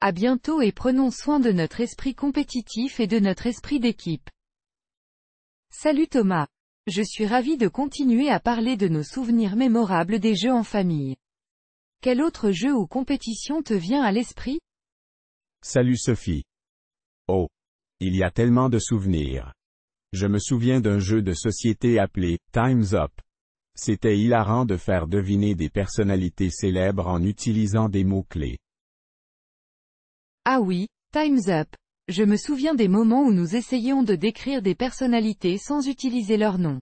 À bientôt et prenons soin de notre esprit compétitif et de notre esprit d'équipe. Salut Thomas. Je suis ravi de continuer à parler de nos souvenirs mémorables des jeux en famille. Quel autre jeu ou compétition te vient à l'esprit Salut Sophie. Oh, il y a tellement de souvenirs. Je me souviens d'un jeu de société appelé Time's Up. C'était hilarant de faire deviner des personnalités célèbres en utilisant des mots-clés. Ah oui, Time's Up. Je me souviens des moments où nous essayions de décrire des personnalités sans utiliser leur nom.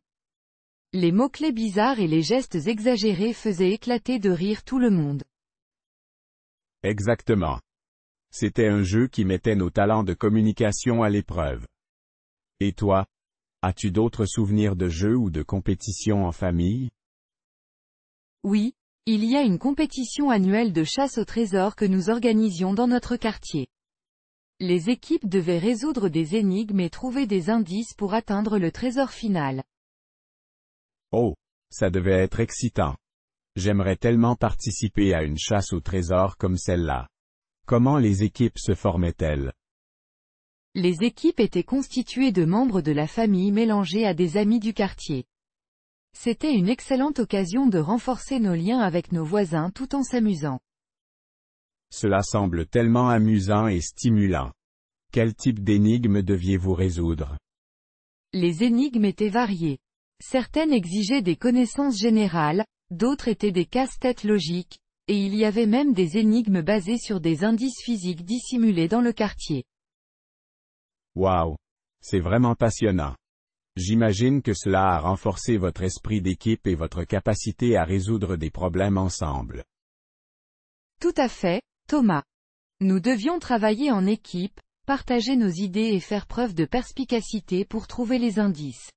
Les mots-clés bizarres et les gestes exagérés faisaient éclater de rire tout le monde. Exactement. C'était un jeu qui mettait nos talents de communication à l'épreuve. Et toi As-tu d'autres souvenirs de jeux ou de compétitions en famille Oui, il y a une compétition annuelle de chasse au trésor que nous organisions dans notre quartier. Les équipes devaient résoudre des énigmes et trouver des indices pour atteindre le trésor final. Oh, ça devait être excitant. J'aimerais tellement participer à une chasse au trésor comme celle-là. Comment les équipes se formaient-elles Les équipes étaient constituées de membres de la famille mélangés à des amis du quartier. C'était une excellente occasion de renforcer nos liens avec nos voisins tout en s'amusant. Cela semble tellement amusant et stimulant. Quel type d'énigmes deviez-vous résoudre Les énigmes étaient variées. Certaines exigeaient des connaissances générales, d'autres étaient des casse-têtes logiques, et il y avait même des énigmes basées sur des indices physiques dissimulés dans le quartier. Wow! C'est vraiment passionnant. J'imagine que cela a renforcé votre esprit d'équipe et votre capacité à résoudre des problèmes ensemble. Tout à fait, Thomas. Nous devions travailler en équipe, partager nos idées et faire preuve de perspicacité pour trouver les indices.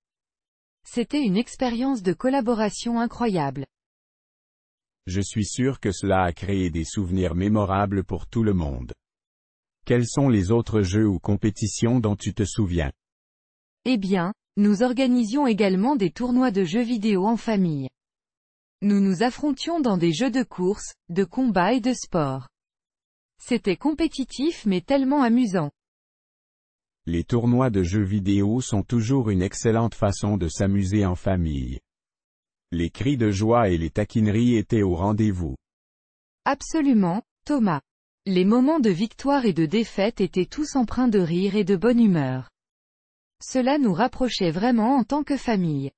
C'était une expérience de collaboration incroyable. Je suis sûr que cela a créé des souvenirs mémorables pour tout le monde. Quels sont les autres jeux ou compétitions dont tu te souviens Eh bien, nous organisions également des tournois de jeux vidéo en famille. Nous nous affrontions dans des jeux de course, de combat et de sport. C'était compétitif mais tellement amusant. Les tournois de jeux vidéo sont toujours une excellente façon de s'amuser en famille. Les cris de joie et les taquineries étaient au rendez-vous. Absolument, Thomas. Les moments de victoire et de défaite étaient tous empreints de rire et de bonne humeur. Cela nous rapprochait vraiment en tant que famille.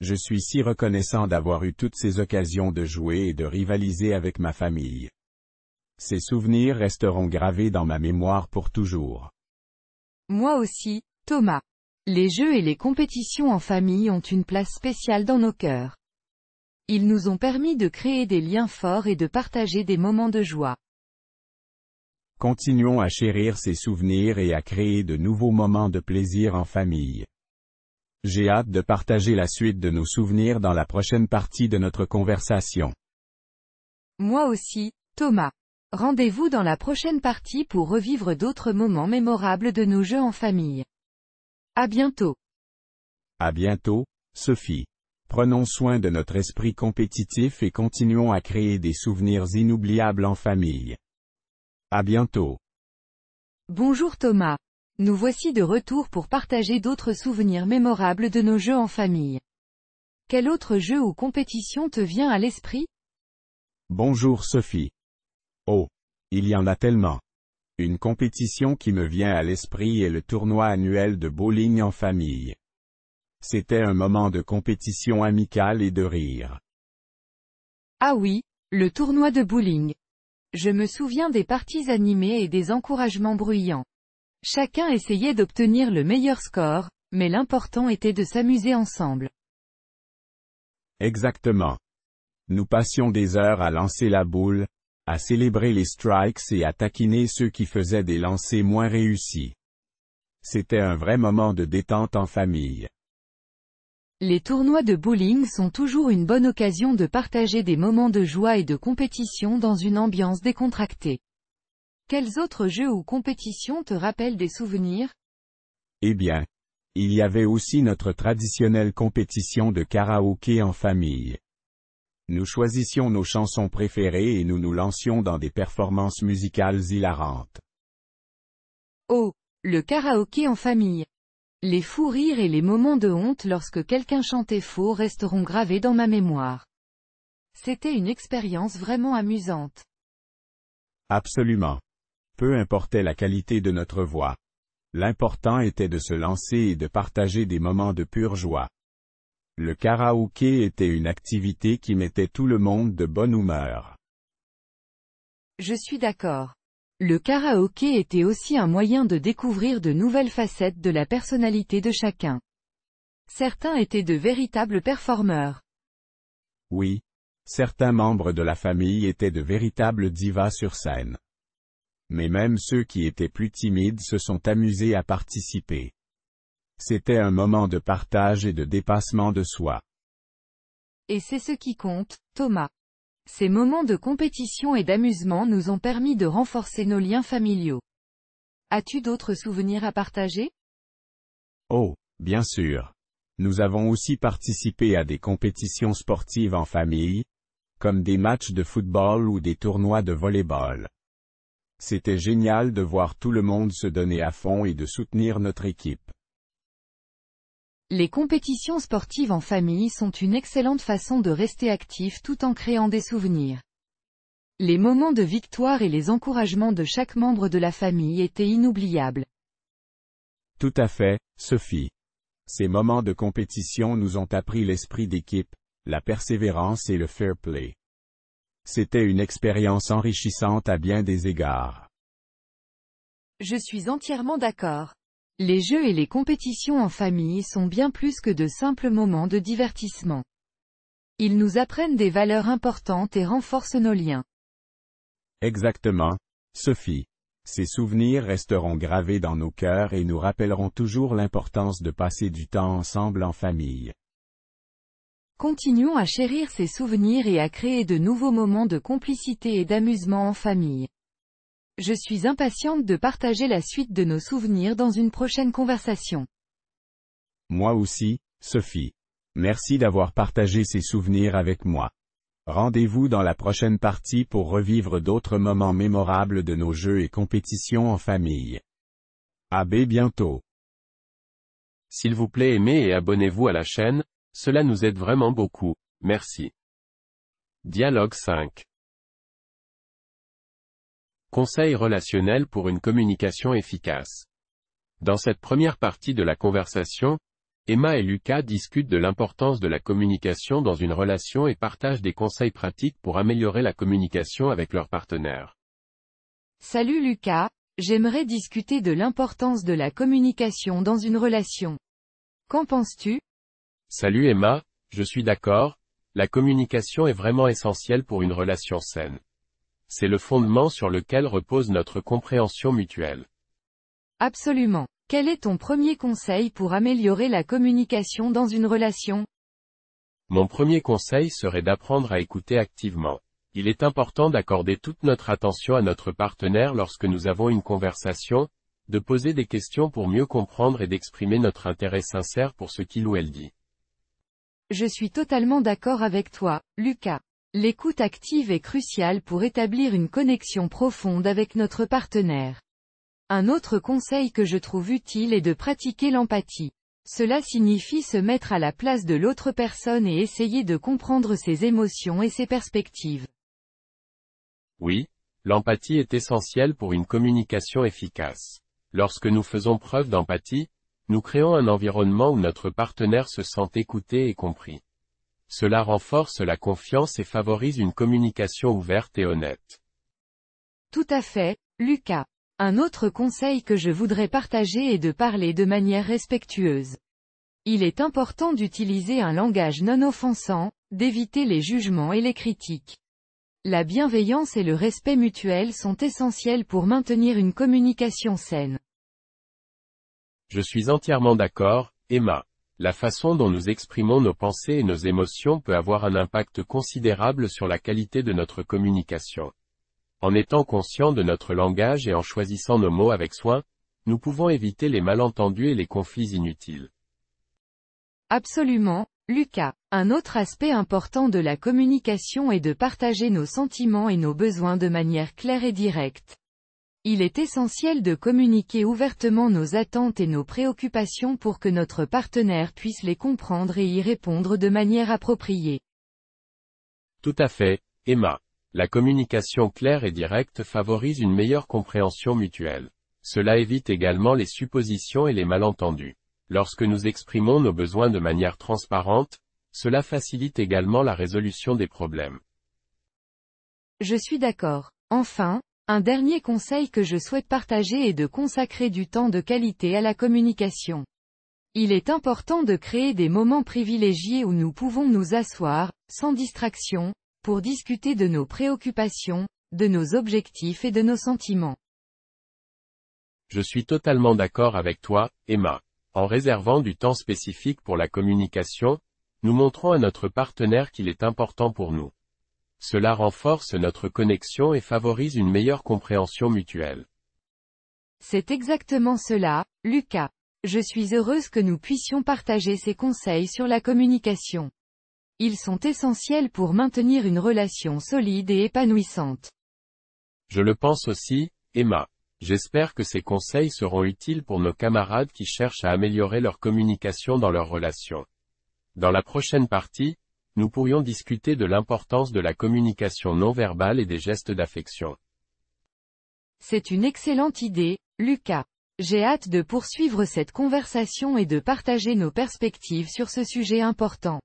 Je suis si reconnaissant d'avoir eu toutes ces occasions de jouer et de rivaliser avec ma famille. Ces souvenirs resteront gravés dans ma mémoire pour toujours. Moi aussi, Thomas. Les jeux et les compétitions en famille ont une place spéciale dans nos cœurs. Ils nous ont permis de créer des liens forts et de partager des moments de joie. Continuons à chérir ces souvenirs et à créer de nouveaux moments de plaisir en famille. J'ai hâte de partager la suite de nos souvenirs dans la prochaine partie de notre conversation. Moi aussi, Thomas. Rendez-vous dans la prochaine partie pour revivre d'autres moments mémorables de nos jeux en famille. À bientôt. À bientôt, Sophie. Prenons soin de notre esprit compétitif et continuons à créer des souvenirs inoubliables en famille. À bientôt. Bonjour Thomas. Nous voici de retour pour partager d'autres souvenirs mémorables de nos jeux en famille. Quel autre jeu ou compétition te vient à l'esprit Bonjour Sophie. Oh, il y en a tellement. Une compétition qui me vient à l'esprit est le tournoi annuel de bowling en famille. C'était un moment de compétition amicale et de rire. Ah oui, le tournoi de bowling. Je me souviens des parties animées et des encouragements bruyants. Chacun essayait d'obtenir le meilleur score, mais l'important était de s'amuser ensemble. Exactement. Nous passions des heures à lancer la boule, à célébrer les strikes et à taquiner ceux qui faisaient des lancers moins réussis. C'était un vrai moment de détente en famille. Les tournois de bowling sont toujours une bonne occasion de partager des moments de joie et de compétition dans une ambiance décontractée. Quels autres jeux ou compétitions te rappellent des souvenirs Eh bien, il y avait aussi notre traditionnelle compétition de karaoké en famille. Nous choisissions nos chansons préférées et nous nous lancions dans des performances musicales hilarantes. Oh Le karaoké en famille. Les fous rires et les moments de honte lorsque quelqu'un chantait faux resteront gravés dans ma mémoire. C'était une expérience vraiment amusante. Absolument. Peu importait la qualité de notre voix. L'important était de se lancer et de partager des moments de pure joie. Le karaoké était une activité qui mettait tout le monde de bonne humeur. Je suis d'accord. Le karaoké était aussi un moyen de découvrir de nouvelles facettes de la personnalité de chacun. Certains étaient de véritables performeurs. Oui. Certains membres de la famille étaient de véritables divas sur scène. Mais même ceux qui étaient plus timides se sont amusés à participer. C'était un moment de partage et de dépassement de soi. Et c'est ce qui compte, Thomas. Ces moments de compétition et d'amusement nous ont permis de renforcer nos liens familiaux. As-tu d'autres souvenirs à partager Oh, bien sûr. Nous avons aussi participé à des compétitions sportives en famille, comme des matchs de football ou des tournois de volleyball. C'était génial de voir tout le monde se donner à fond et de soutenir notre équipe. Les compétitions sportives en famille sont une excellente façon de rester actif tout en créant des souvenirs. Les moments de victoire et les encouragements de chaque membre de la famille étaient inoubliables. Tout à fait, Sophie. Ces moments de compétition nous ont appris l'esprit d'équipe, la persévérance et le fair play. C'était une expérience enrichissante à bien des égards. Je suis entièrement d'accord. Les jeux et les compétitions en famille sont bien plus que de simples moments de divertissement. Ils nous apprennent des valeurs importantes et renforcent nos liens. Exactement, Sophie. Ces souvenirs resteront gravés dans nos cœurs et nous rappelleront toujours l'importance de passer du temps ensemble en famille. Continuons à chérir ces souvenirs et à créer de nouveaux moments de complicité et d'amusement en famille. Je suis impatiente de partager la suite de nos souvenirs dans une prochaine conversation. Moi aussi, Sophie. Merci d'avoir partagé ces souvenirs avec moi. Rendez-vous dans la prochaine partie pour revivre d'autres moments mémorables de nos jeux et compétitions en famille. À bientôt. S'il vous plaît aimez et abonnez-vous à la chaîne, cela nous aide vraiment beaucoup. Merci. Dialogue 5 Conseils relationnels pour une communication efficace. Dans cette première partie de la conversation, Emma et Lucas discutent de l'importance de la communication dans une relation et partagent des conseils pratiques pour améliorer la communication avec leur partenaire. Salut Lucas, j'aimerais discuter de l'importance de la communication dans une relation. Qu'en penses-tu Salut Emma, je suis d'accord, la communication est vraiment essentielle pour une relation saine c'est le fondement sur lequel repose notre compréhension mutuelle. Absolument. Quel est ton premier conseil pour améliorer la communication dans une relation Mon premier conseil serait d'apprendre à écouter activement. Il est important d'accorder toute notre attention à notre partenaire lorsque nous avons une conversation, de poser des questions pour mieux comprendre et d'exprimer notre intérêt sincère pour ce qu'il ou elle dit. Je suis totalement d'accord avec toi, Lucas. L'écoute active est cruciale pour établir une connexion profonde avec notre partenaire. Un autre conseil que je trouve utile est de pratiquer l'empathie. Cela signifie se mettre à la place de l'autre personne et essayer de comprendre ses émotions et ses perspectives. Oui, l'empathie est essentielle pour une communication efficace. Lorsque nous faisons preuve d'empathie, nous créons un environnement où notre partenaire se sent écouté et compris. Cela renforce la confiance et favorise une communication ouverte et honnête. Tout à fait, Lucas. Un autre conseil que je voudrais partager est de parler de manière respectueuse. Il est important d'utiliser un langage non offensant, d'éviter les jugements et les critiques. La bienveillance et le respect mutuel sont essentiels pour maintenir une communication saine. Je suis entièrement d'accord, Emma. La façon dont nous exprimons nos pensées et nos émotions peut avoir un impact considérable sur la qualité de notre communication. En étant conscient de notre langage et en choisissant nos mots avec soin, nous pouvons éviter les malentendus et les conflits inutiles. Absolument, Lucas. Un autre aspect important de la communication est de partager nos sentiments et nos besoins de manière claire et directe. Il est essentiel de communiquer ouvertement nos attentes et nos préoccupations pour que notre partenaire puisse les comprendre et y répondre de manière appropriée. Tout à fait, Emma. La communication claire et directe favorise une meilleure compréhension mutuelle. Cela évite également les suppositions et les malentendus. Lorsque nous exprimons nos besoins de manière transparente, cela facilite également la résolution des problèmes. Je suis d'accord. Enfin, un dernier conseil que je souhaite partager est de consacrer du temps de qualité à la communication. Il est important de créer des moments privilégiés où nous pouvons nous asseoir, sans distraction, pour discuter de nos préoccupations, de nos objectifs et de nos sentiments. Je suis totalement d'accord avec toi, Emma. En réservant du temps spécifique pour la communication, nous montrons à notre partenaire qu'il est important pour nous. Cela renforce notre connexion et favorise une meilleure compréhension mutuelle. C'est exactement cela, Lucas. Je suis heureuse que nous puissions partager ces conseils sur la communication. Ils sont essentiels pour maintenir une relation solide et épanouissante. Je le pense aussi, Emma. J'espère que ces conseils seront utiles pour nos camarades qui cherchent à améliorer leur communication dans leurs relations. Dans la prochaine partie, nous pourrions discuter de l'importance de la communication non verbale et des gestes d'affection. C'est une excellente idée, Lucas. J'ai hâte de poursuivre cette conversation et de partager nos perspectives sur ce sujet important.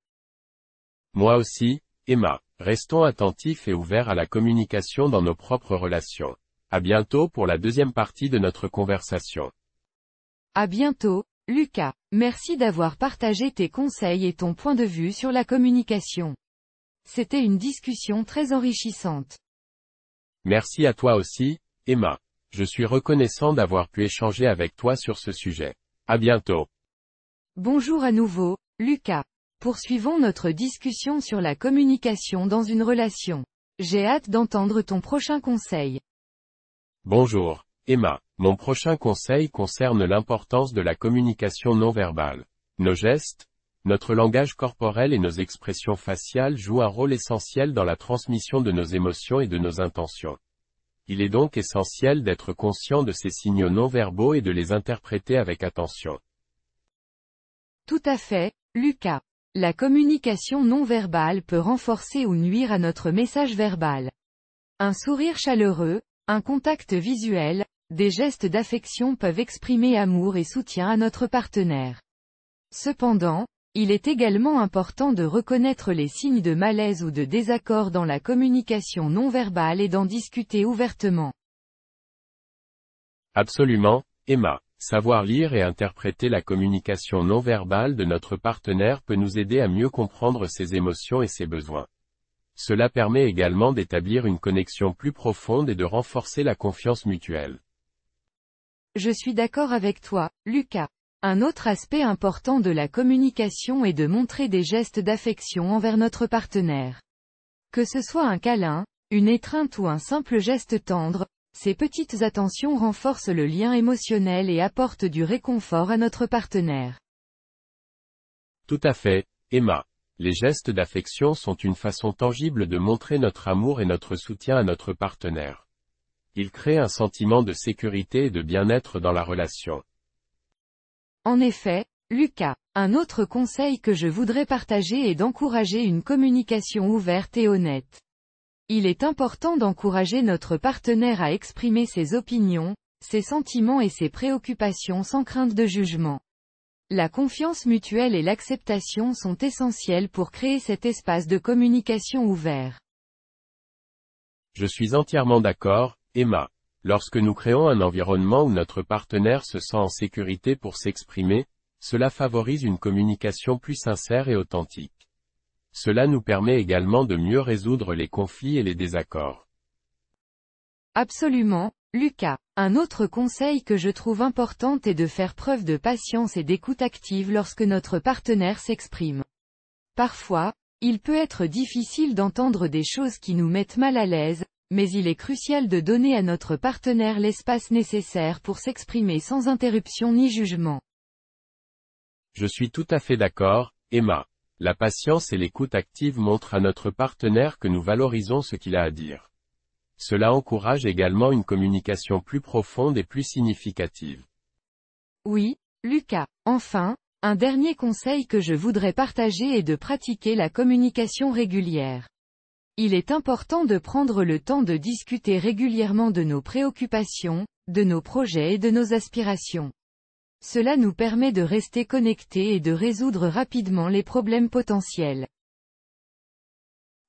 Moi aussi, Emma. Restons attentifs et ouverts à la communication dans nos propres relations. À bientôt pour la deuxième partie de notre conversation. À bientôt, Lucas. Merci d'avoir partagé tes conseils et ton point de vue sur la communication. C'était une discussion très enrichissante. Merci à toi aussi, Emma. Je suis reconnaissant d'avoir pu échanger avec toi sur ce sujet. À bientôt. Bonjour à nouveau, Lucas. Poursuivons notre discussion sur la communication dans une relation. J'ai hâte d'entendre ton prochain conseil. Bonjour, Emma. Mon prochain conseil concerne l'importance de la communication non verbale. Nos gestes, notre langage corporel et nos expressions faciales jouent un rôle essentiel dans la transmission de nos émotions et de nos intentions. Il est donc essentiel d'être conscient de ces signaux non verbaux et de les interpréter avec attention. Tout à fait, Lucas. La communication non verbale peut renforcer ou nuire à notre message verbal. Un sourire chaleureux, un contact visuel, des gestes d'affection peuvent exprimer amour et soutien à notre partenaire. Cependant, il est également important de reconnaître les signes de malaise ou de désaccord dans la communication non verbale et d'en discuter ouvertement. Absolument, Emma. Savoir lire et interpréter la communication non verbale de notre partenaire peut nous aider à mieux comprendre ses émotions et ses besoins. Cela permet également d'établir une connexion plus profonde et de renforcer la confiance mutuelle. Je suis d'accord avec toi, Lucas. Un autre aspect important de la communication est de montrer des gestes d'affection envers notre partenaire. Que ce soit un câlin, une étreinte ou un simple geste tendre, ces petites attentions renforcent le lien émotionnel et apportent du réconfort à notre partenaire. Tout à fait, Emma. Les gestes d'affection sont une façon tangible de montrer notre amour et notre soutien à notre partenaire il crée un sentiment de sécurité et de bien-être dans la relation. En effet, Lucas, un autre conseil que je voudrais partager est d'encourager une communication ouverte et honnête. Il est important d'encourager notre partenaire à exprimer ses opinions, ses sentiments et ses préoccupations sans crainte de jugement. La confiance mutuelle et l'acceptation sont essentielles pour créer cet espace de communication ouvert. Je suis entièrement d'accord, Emma. Lorsque nous créons un environnement où notre partenaire se sent en sécurité pour s'exprimer, cela favorise une communication plus sincère et authentique. Cela nous permet également de mieux résoudre les conflits et les désaccords. Absolument, Lucas. Un autre conseil que je trouve important est de faire preuve de patience et d'écoute active lorsque notre partenaire s'exprime. Parfois, il peut être difficile d'entendre des choses qui nous mettent mal à l'aise, mais il est crucial de donner à notre partenaire l'espace nécessaire pour s'exprimer sans interruption ni jugement. Je suis tout à fait d'accord, Emma. La patience et l'écoute active montrent à notre partenaire que nous valorisons ce qu'il a à dire. Cela encourage également une communication plus profonde et plus significative. Oui, Lucas. Enfin, un dernier conseil que je voudrais partager est de pratiquer la communication régulière. Il est important de prendre le temps de discuter régulièrement de nos préoccupations, de nos projets et de nos aspirations. Cela nous permet de rester connectés et de résoudre rapidement les problèmes potentiels.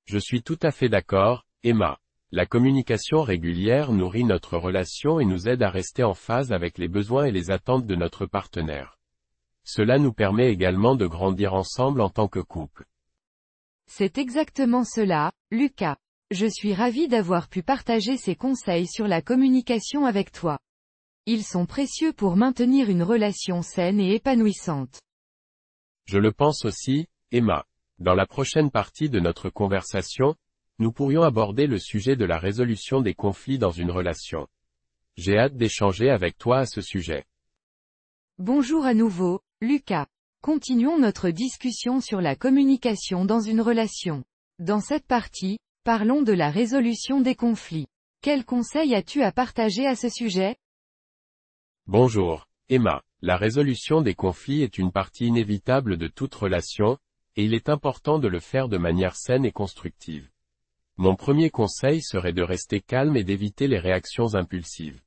Je suis tout à fait d'accord, Emma. La communication régulière nourrit notre relation et nous aide à rester en phase avec les besoins et les attentes de notre partenaire. Cela nous permet également de grandir ensemble en tant que couple. C'est exactement cela, Lucas. Je suis ravi d'avoir pu partager ces conseils sur la communication avec toi. Ils sont précieux pour maintenir une relation saine et épanouissante. Je le pense aussi, Emma. Dans la prochaine partie de notre conversation, nous pourrions aborder le sujet de la résolution des conflits dans une relation. J'ai hâte d'échanger avec toi à ce sujet. Bonjour à nouveau, Lucas. Continuons notre discussion sur la communication dans une relation. Dans cette partie, parlons de la résolution des conflits. Quel conseil as-tu à partager à ce sujet Bonjour, Emma. La résolution des conflits est une partie inévitable de toute relation, et il est important de le faire de manière saine et constructive. Mon premier conseil serait de rester calme et d'éviter les réactions impulsives.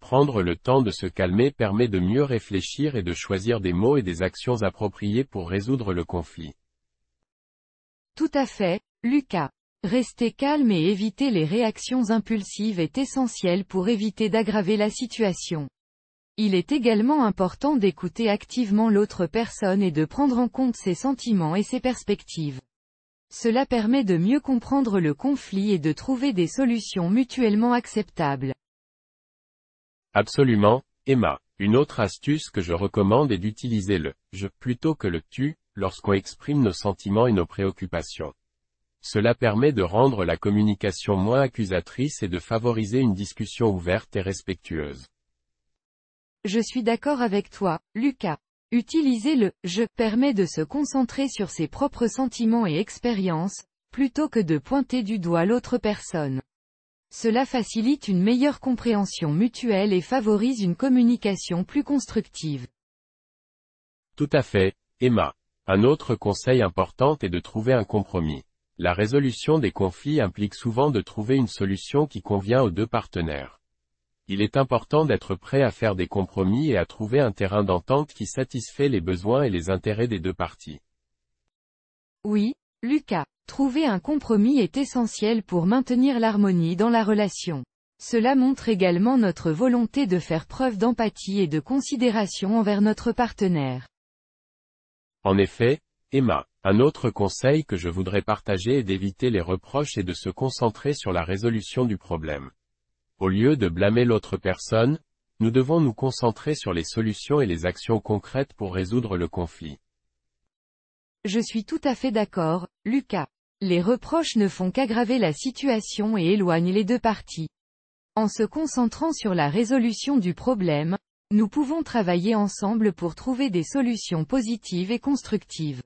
Prendre le temps de se calmer permet de mieux réfléchir et de choisir des mots et des actions appropriées pour résoudre le conflit. Tout à fait, Lucas. Rester calme et éviter les réactions impulsives est essentiel pour éviter d'aggraver la situation. Il est également important d'écouter activement l'autre personne et de prendre en compte ses sentiments et ses perspectives. Cela permet de mieux comprendre le conflit et de trouver des solutions mutuellement acceptables. Absolument, Emma. Une autre astuce que je recommande est d'utiliser le je plutôt que le tu lorsqu'on exprime nos sentiments et nos préoccupations. Cela permet de rendre la communication moins accusatrice et de favoriser une discussion ouverte et respectueuse. Je suis d'accord avec toi, Lucas. Utiliser le je permet de se concentrer sur ses propres sentiments et expériences, plutôt que de pointer du doigt l'autre personne. Cela facilite une meilleure compréhension mutuelle et favorise une communication plus constructive. Tout à fait, Emma. Un autre conseil important est de trouver un compromis. La résolution des conflits implique souvent de trouver une solution qui convient aux deux partenaires. Il est important d'être prêt à faire des compromis et à trouver un terrain d'entente qui satisfait les besoins et les intérêts des deux parties. Oui, Lucas. Trouver un compromis est essentiel pour maintenir l'harmonie dans la relation. Cela montre également notre volonté de faire preuve d'empathie et de considération envers notre partenaire. En effet, Emma, un autre conseil que je voudrais partager est d'éviter les reproches et de se concentrer sur la résolution du problème. Au lieu de blâmer l'autre personne, nous devons nous concentrer sur les solutions et les actions concrètes pour résoudre le conflit. Je suis tout à fait d'accord, Lucas. Les reproches ne font qu'aggraver la situation et éloignent les deux parties. En se concentrant sur la résolution du problème, nous pouvons travailler ensemble pour trouver des solutions positives et constructives.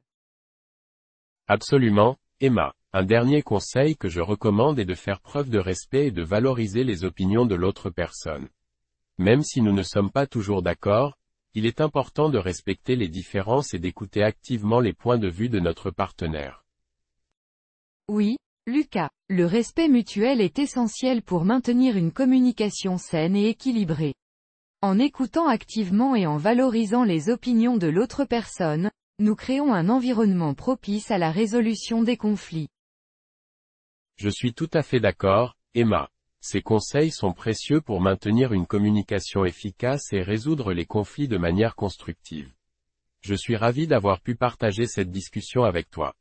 Absolument, Emma. Un dernier conseil que je recommande est de faire preuve de respect et de valoriser les opinions de l'autre personne. Même si nous ne sommes pas toujours d'accord, il est important de respecter les différences et d'écouter activement les points de vue de notre partenaire. Oui, Lucas, le respect mutuel est essentiel pour maintenir une communication saine et équilibrée. En écoutant activement et en valorisant les opinions de l'autre personne, nous créons un environnement propice à la résolution des conflits. Je suis tout à fait d'accord, Emma. Ces conseils sont précieux pour maintenir une communication efficace et résoudre les conflits de manière constructive. Je suis ravi d'avoir pu partager cette discussion avec toi.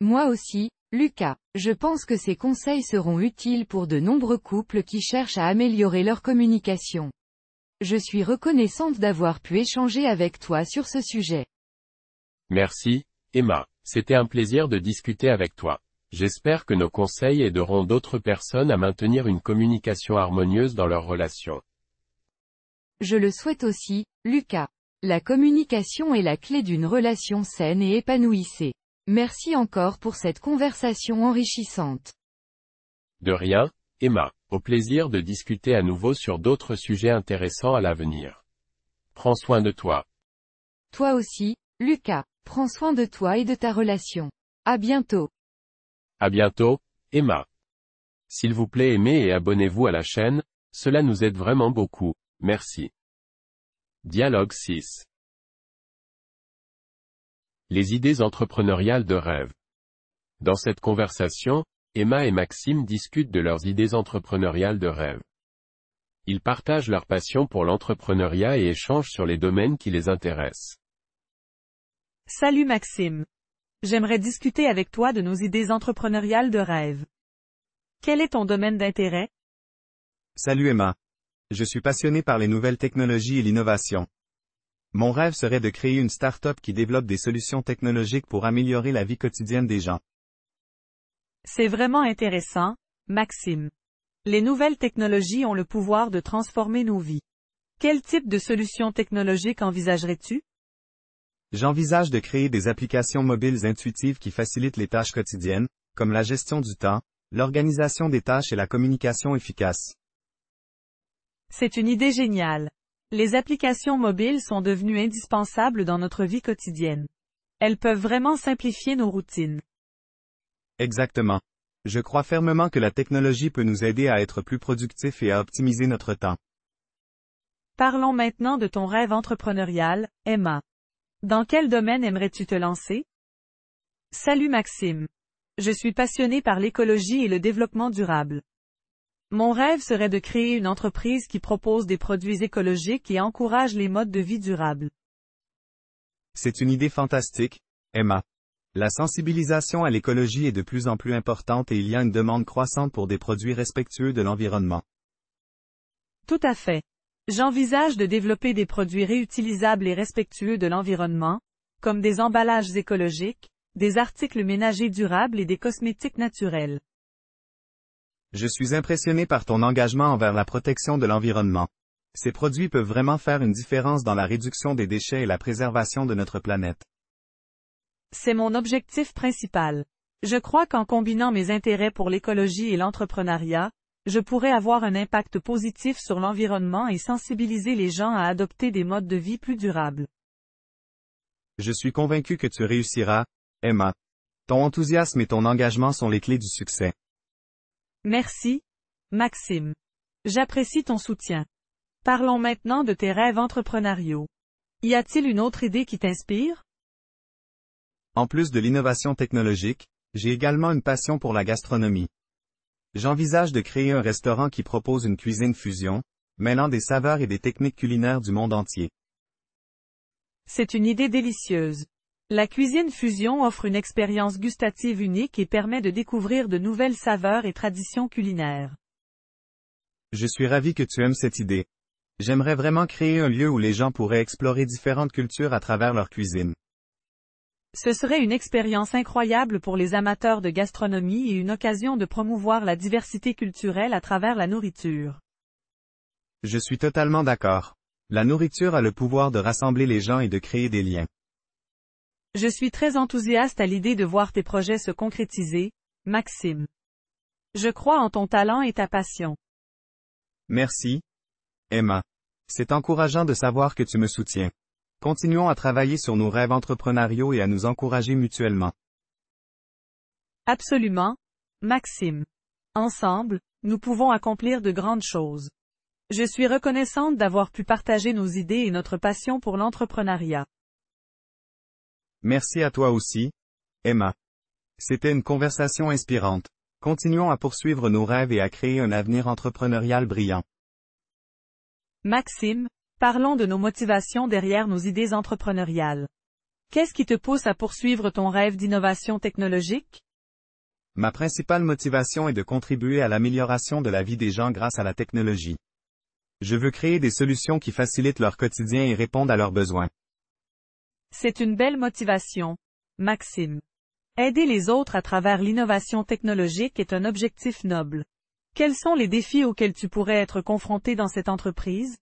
Moi aussi, Lucas, je pense que ces conseils seront utiles pour de nombreux couples qui cherchent à améliorer leur communication. Je suis reconnaissante d'avoir pu échanger avec toi sur ce sujet. Merci, Emma, c'était un plaisir de discuter avec toi. J'espère que nos conseils aideront d'autres personnes à maintenir une communication harmonieuse dans leurs relations. Je le souhaite aussi, Lucas. La communication est la clé d'une relation saine et épanouissée. Merci encore pour cette conversation enrichissante. De rien, Emma. Au plaisir de discuter à nouveau sur d'autres sujets intéressants à l'avenir. Prends soin de toi. Toi aussi, Lucas. Prends soin de toi et de ta relation. À bientôt. À bientôt, Emma. S'il vous plaît aimez et abonnez-vous à la chaîne, cela nous aide vraiment beaucoup, merci. Dialogue 6. Les idées entrepreneuriales de rêve. Dans cette conversation, Emma et Maxime discutent de leurs idées entrepreneuriales de rêve. Ils partagent leur passion pour l'entrepreneuriat et échangent sur les domaines qui les intéressent. Salut Maxime. J'aimerais discuter avec toi de nos idées entrepreneuriales de rêve. Quel est ton domaine d'intérêt? Salut Emma. Je suis passionné par les nouvelles technologies et l'innovation. Mon rêve serait de créer une start-up qui développe des solutions technologiques pour améliorer la vie quotidienne des gens. C'est vraiment intéressant, Maxime. Les nouvelles technologies ont le pouvoir de transformer nos vies. Quel type de solution technologique envisagerais-tu? J'envisage de créer des applications mobiles intuitives qui facilitent les tâches quotidiennes, comme la gestion du temps, l'organisation des tâches et la communication efficace. C'est une idée géniale. Les applications mobiles sont devenues indispensables dans notre vie quotidienne. Elles peuvent vraiment simplifier nos routines. Exactement. Je crois fermement que la technologie peut nous aider à être plus productifs et à optimiser notre temps. Parlons maintenant de ton rêve entrepreneurial, Emma. Dans quel domaine aimerais-tu te lancer Salut Maxime. Je suis passionné par l'écologie et le développement durable. Mon rêve serait de créer une entreprise qui propose des produits écologiques et encourage les modes de vie durables. C'est une idée fantastique, Emma. La sensibilisation à l'écologie est de plus en plus importante et il y a une demande croissante pour des produits respectueux de l'environnement. Tout à fait. J'envisage de développer des produits réutilisables et respectueux de l'environnement, comme des emballages écologiques, des articles ménagers durables et des cosmétiques naturels. Je suis impressionné par ton engagement envers la protection de l'environnement. Ces produits peuvent vraiment faire une différence dans la réduction des déchets et la préservation de notre planète. C'est mon objectif principal. Je crois qu'en combinant mes intérêts pour l'écologie et l'entrepreneuriat, je pourrais avoir un impact positif sur l'environnement et sensibiliser les gens à adopter des modes de vie plus durables. Je suis convaincu que tu réussiras, Emma. Ton enthousiasme et ton engagement sont les clés du succès. Merci, Maxime. J'apprécie ton soutien. Parlons maintenant de tes rêves entrepreneuriaux. Y a-t-il une autre idée qui t'inspire? En plus de l'innovation technologique, j'ai également une passion pour la gastronomie. J'envisage de créer un restaurant qui propose une cuisine fusion, mêlant des saveurs et des techniques culinaires du monde entier. C'est une idée délicieuse. La cuisine fusion offre une expérience gustative unique et permet de découvrir de nouvelles saveurs et traditions culinaires. Je suis ravi que tu aimes cette idée. J'aimerais vraiment créer un lieu où les gens pourraient explorer différentes cultures à travers leur cuisine. Ce serait une expérience incroyable pour les amateurs de gastronomie et une occasion de promouvoir la diversité culturelle à travers la nourriture. Je suis totalement d'accord. La nourriture a le pouvoir de rassembler les gens et de créer des liens. Je suis très enthousiaste à l'idée de voir tes projets se concrétiser, Maxime. Je crois en ton talent et ta passion. Merci. Emma. C'est encourageant de savoir que tu me soutiens. Continuons à travailler sur nos rêves entrepreneuriaux et à nous encourager mutuellement. Absolument. Maxime. Ensemble, nous pouvons accomplir de grandes choses. Je suis reconnaissante d'avoir pu partager nos idées et notre passion pour l'entrepreneuriat. Merci à toi aussi, Emma. C'était une conversation inspirante. Continuons à poursuivre nos rêves et à créer un avenir entrepreneurial brillant. Maxime, Parlons de nos motivations derrière nos idées entrepreneuriales. Qu'est-ce qui te pousse à poursuivre ton rêve d'innovation technologique? Ma principale motivation est de contribuer à l'amélioration de la vie des gens grâce à la technologie. Je veux créer des solutions qui facilitent leur quotidien et répondent à leurs besoins. C'est une belle motivation. Maxime. Aider les autres à travers l'innovation technologique est un objectif noble. Quels sont les défis auxquels tu pourrais être confronté dans cette entreprise?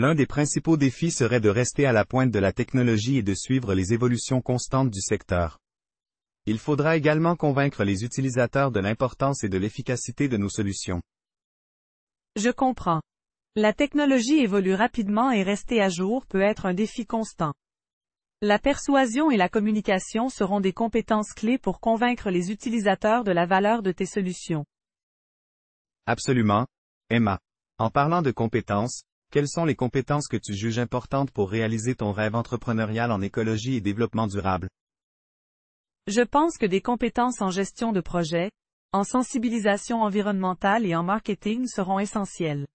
L'un des principaux défis serait de rester à la pointe de la technologie et de suivre les évolutions constantes du secteur. Il faudra également convaincre les utilisateurs de l'importance et de l'efficacité de nos solutions. Je comprends. La technologie évolue rapidement et rester à jour peut être un défi constant. La persuasion et la communication seront des compétences clés pour convaincre les utilisateurs de la valeur de tes solutions. Absolument. Emma. En parlant de compétences, quelles sont les compétences que tu juges importantes pour réaliser ton rêve entrepreneurial en écologie et développement durable? Je pense que des compétences en gestion de projet, en sensibilisation environnementale et en marketing seront essentielles.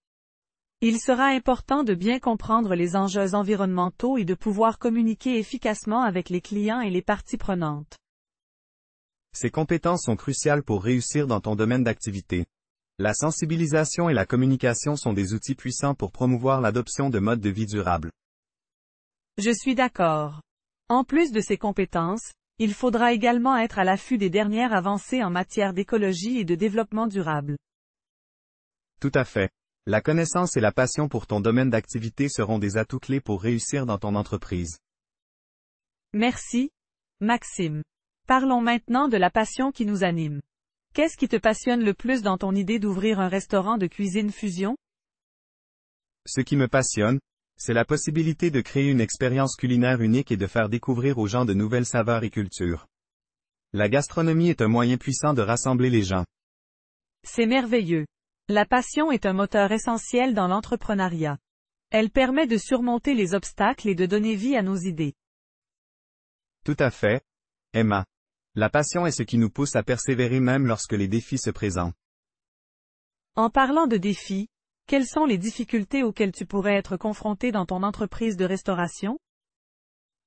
Il sera important de bien comprendre les enjeux environnementaux et de pouvoir communiquer efficacement avec les clients et les parties prenantes. Ces compétences sont cruciales pour réussir dans ton domaine d'activité. La sensibilisation et la communication sont des outils puissants pour promouvoir l'adoption de modes de vie durables. Je suis d'accord. En plus de ces compétences, il faudra également être à l'affût des dernières avancées en matière d'écologie et de développement durable. Tout à fait. La connaissance et la passion pour ton domaine d'activité seront des atouts clés pour réussir dans ton entreprise. Merci, Maxime. Parlons maintenant de la passion qui nous anime. Qu'est-ce qui te passionne le plus dans ton idée d'ouvrir un restaurant de cuisine fusion? Ce qui me passionne, c'est la possibilité de créer une expérience culinaire unique et de faire découvrir aux gens de nouvelles saveurs et cultures. La gastronomie est un moyen puissant de rassembler les gens. C'est merveilleux. La passion est un moteur essentiel dans l'entrepreneuriat. Elle permet de surmonter les obstacles et de donner vie à nos idées. Tout à fait. Emma. La passion est ce qui nous pousse à persévérer même lorsque les défis se présentent. En parlant de défis, quelles sont les difficultés auxquelles tu pourrais être confronté dans ton entreprise de restauration?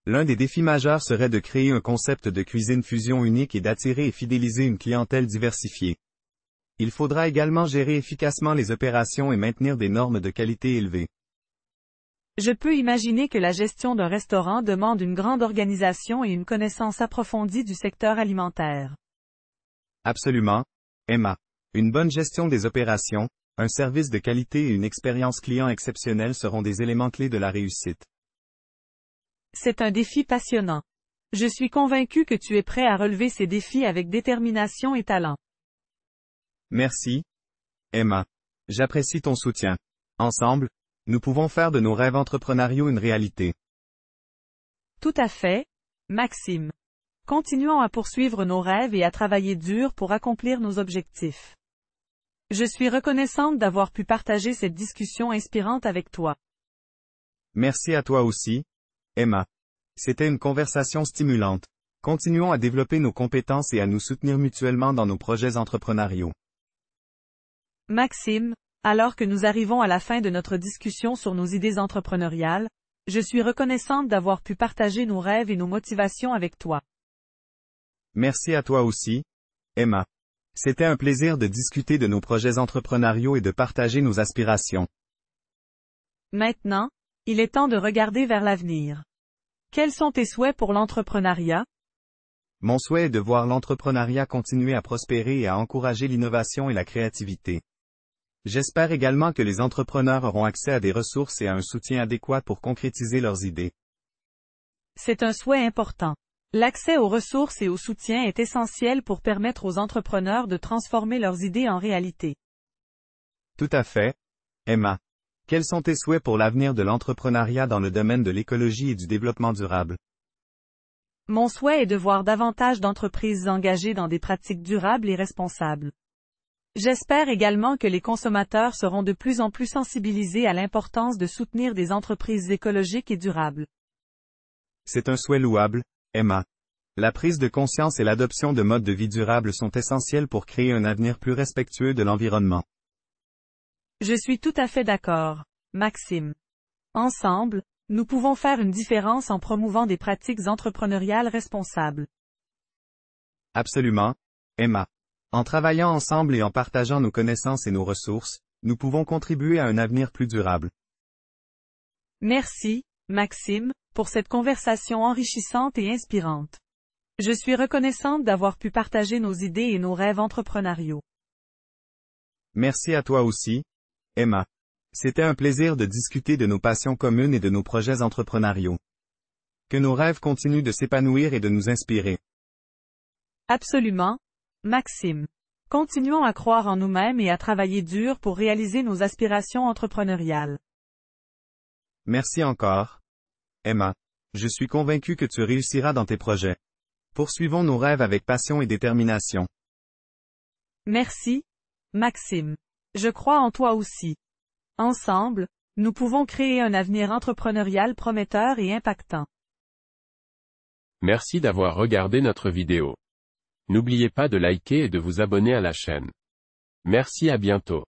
L'un des défis majeurs serait de créer un concept de cuisine fusion unique et d'attirer et fidéliser une clientèle diversifiée. Il faudra également gérer efficacement les opérations et maintenir des normes de qualité élevées. Je peux imaginer que la gestion d'un restaurant demande une grande organisation et une connaissance approfondie du secteur alimentaire. Absolument. Emma. Une bonne gestion des opérations, un service de qualité et une expérience client exceptionnelle seront des éléments clés de la réussite. C'est un défi passionnant. Je suis convaincu que tu es prêt à relever ces défis avec détermination et talent. Merci. Emma. J'apprécie ton soutien. Ensemble, nous pouvons faire de nos rêves entrepreneuriaux une réalité. Tout à fait, Maxime. Continuons à poursuivre nos rêves et à travailler dur pour accomplir nos objectifs. Je suis reconnaissante d'avoir pu partager cette discussion inspirante avec toi. Merci à toi aussi, Emma. C'était une conversation stimulante. Continuons à développer nos compétences et à nous soutenir mutuellement dans nos projets entrepreneuriaux. Maxime, alors que nous arrivons à la fin de notre discussion sur nos idées entrepreneuriales, je suis reconnaissante d'avoir pu partager nos rêves et nos motivations avec toi. Merci à toi aussi, Emma. C'était un plaisir de discuter de nos projets entrepreneuriaux et de partager nos aspirations. Maintenant, il est temps de regarder vers l'avenir. Quels sont tes souhaits pour l'entrepreneuriat? Mon souhait est de voir l'entrepreneuriat continuer à prospérer et à encourager l'innovation et la créativité. J'espère également que les entrepreneurs auront accès à des ressources et à un soutien adéquat pour concrétiser leurs idées. C'est un souhait important. L'accès aux ressources et au soutien est essentiel pour permettre aux entrepreneurs de transformer leurs idées en réalité. Tout à fait. Emma. Quels sont tes souhaits pour l'avenir de l'entrepreneuriat dans le domaine de l'écologie et du développement durable? Mon souhait est de voir davantage d'entreprises engagées dans des pratiques durables et responsables. J'espère également que les consommateurs seront de plus en plus sensibilisés à l'importance de soutenir des entreprises écologiques et durables. C'est un souhait louable, Emma. La prise de conscience et l'adoption de modes de vie durables sont essentiels pour créer un avenir plus respectueux de l'environnement. Je suis tout à fait d'accord, Maxime. Ensemble, nous pouvons faire une différence en promouvant des pratiques entrepreneuriales responsables. Absolument, Emma. En travaillant ensemble et en partageant nos connaissances et nos ressources, nous pouvons contribuer à un avenir plus durable. Merci, Maxime, pour cette conversation enrichissante et inspirante. Je suis reconnaissante d'avoir pu partager nos idées et nos rêves entrepreneuriaux. Merci à toi aussi, Emma. C'était un plaisir de discuter de nos passions communes et de nos projets entrepreneuriaux. Que nos rêves continuent de s'épanouir et de nous inspirer. Absolument, Maxime. Continuons à croire en nous-mêmes et à travailler dur pour réaliser nos aspirations entrepreneuriales. Merci encore. Emma. Je suis convaincu que tu réussiras dans tes projets. Poursuivons nos rêves avec passion et détermination. Merci. Maxime. Je crois en toi aussi. Ensemble, nous pouvons créer un avenir entrepreneurial prometteur et impactant. Merci d'avoir regardé notre vidéo. N'oubliez pas de liker et de vous abonner à la chaîne. Merci à bientôt.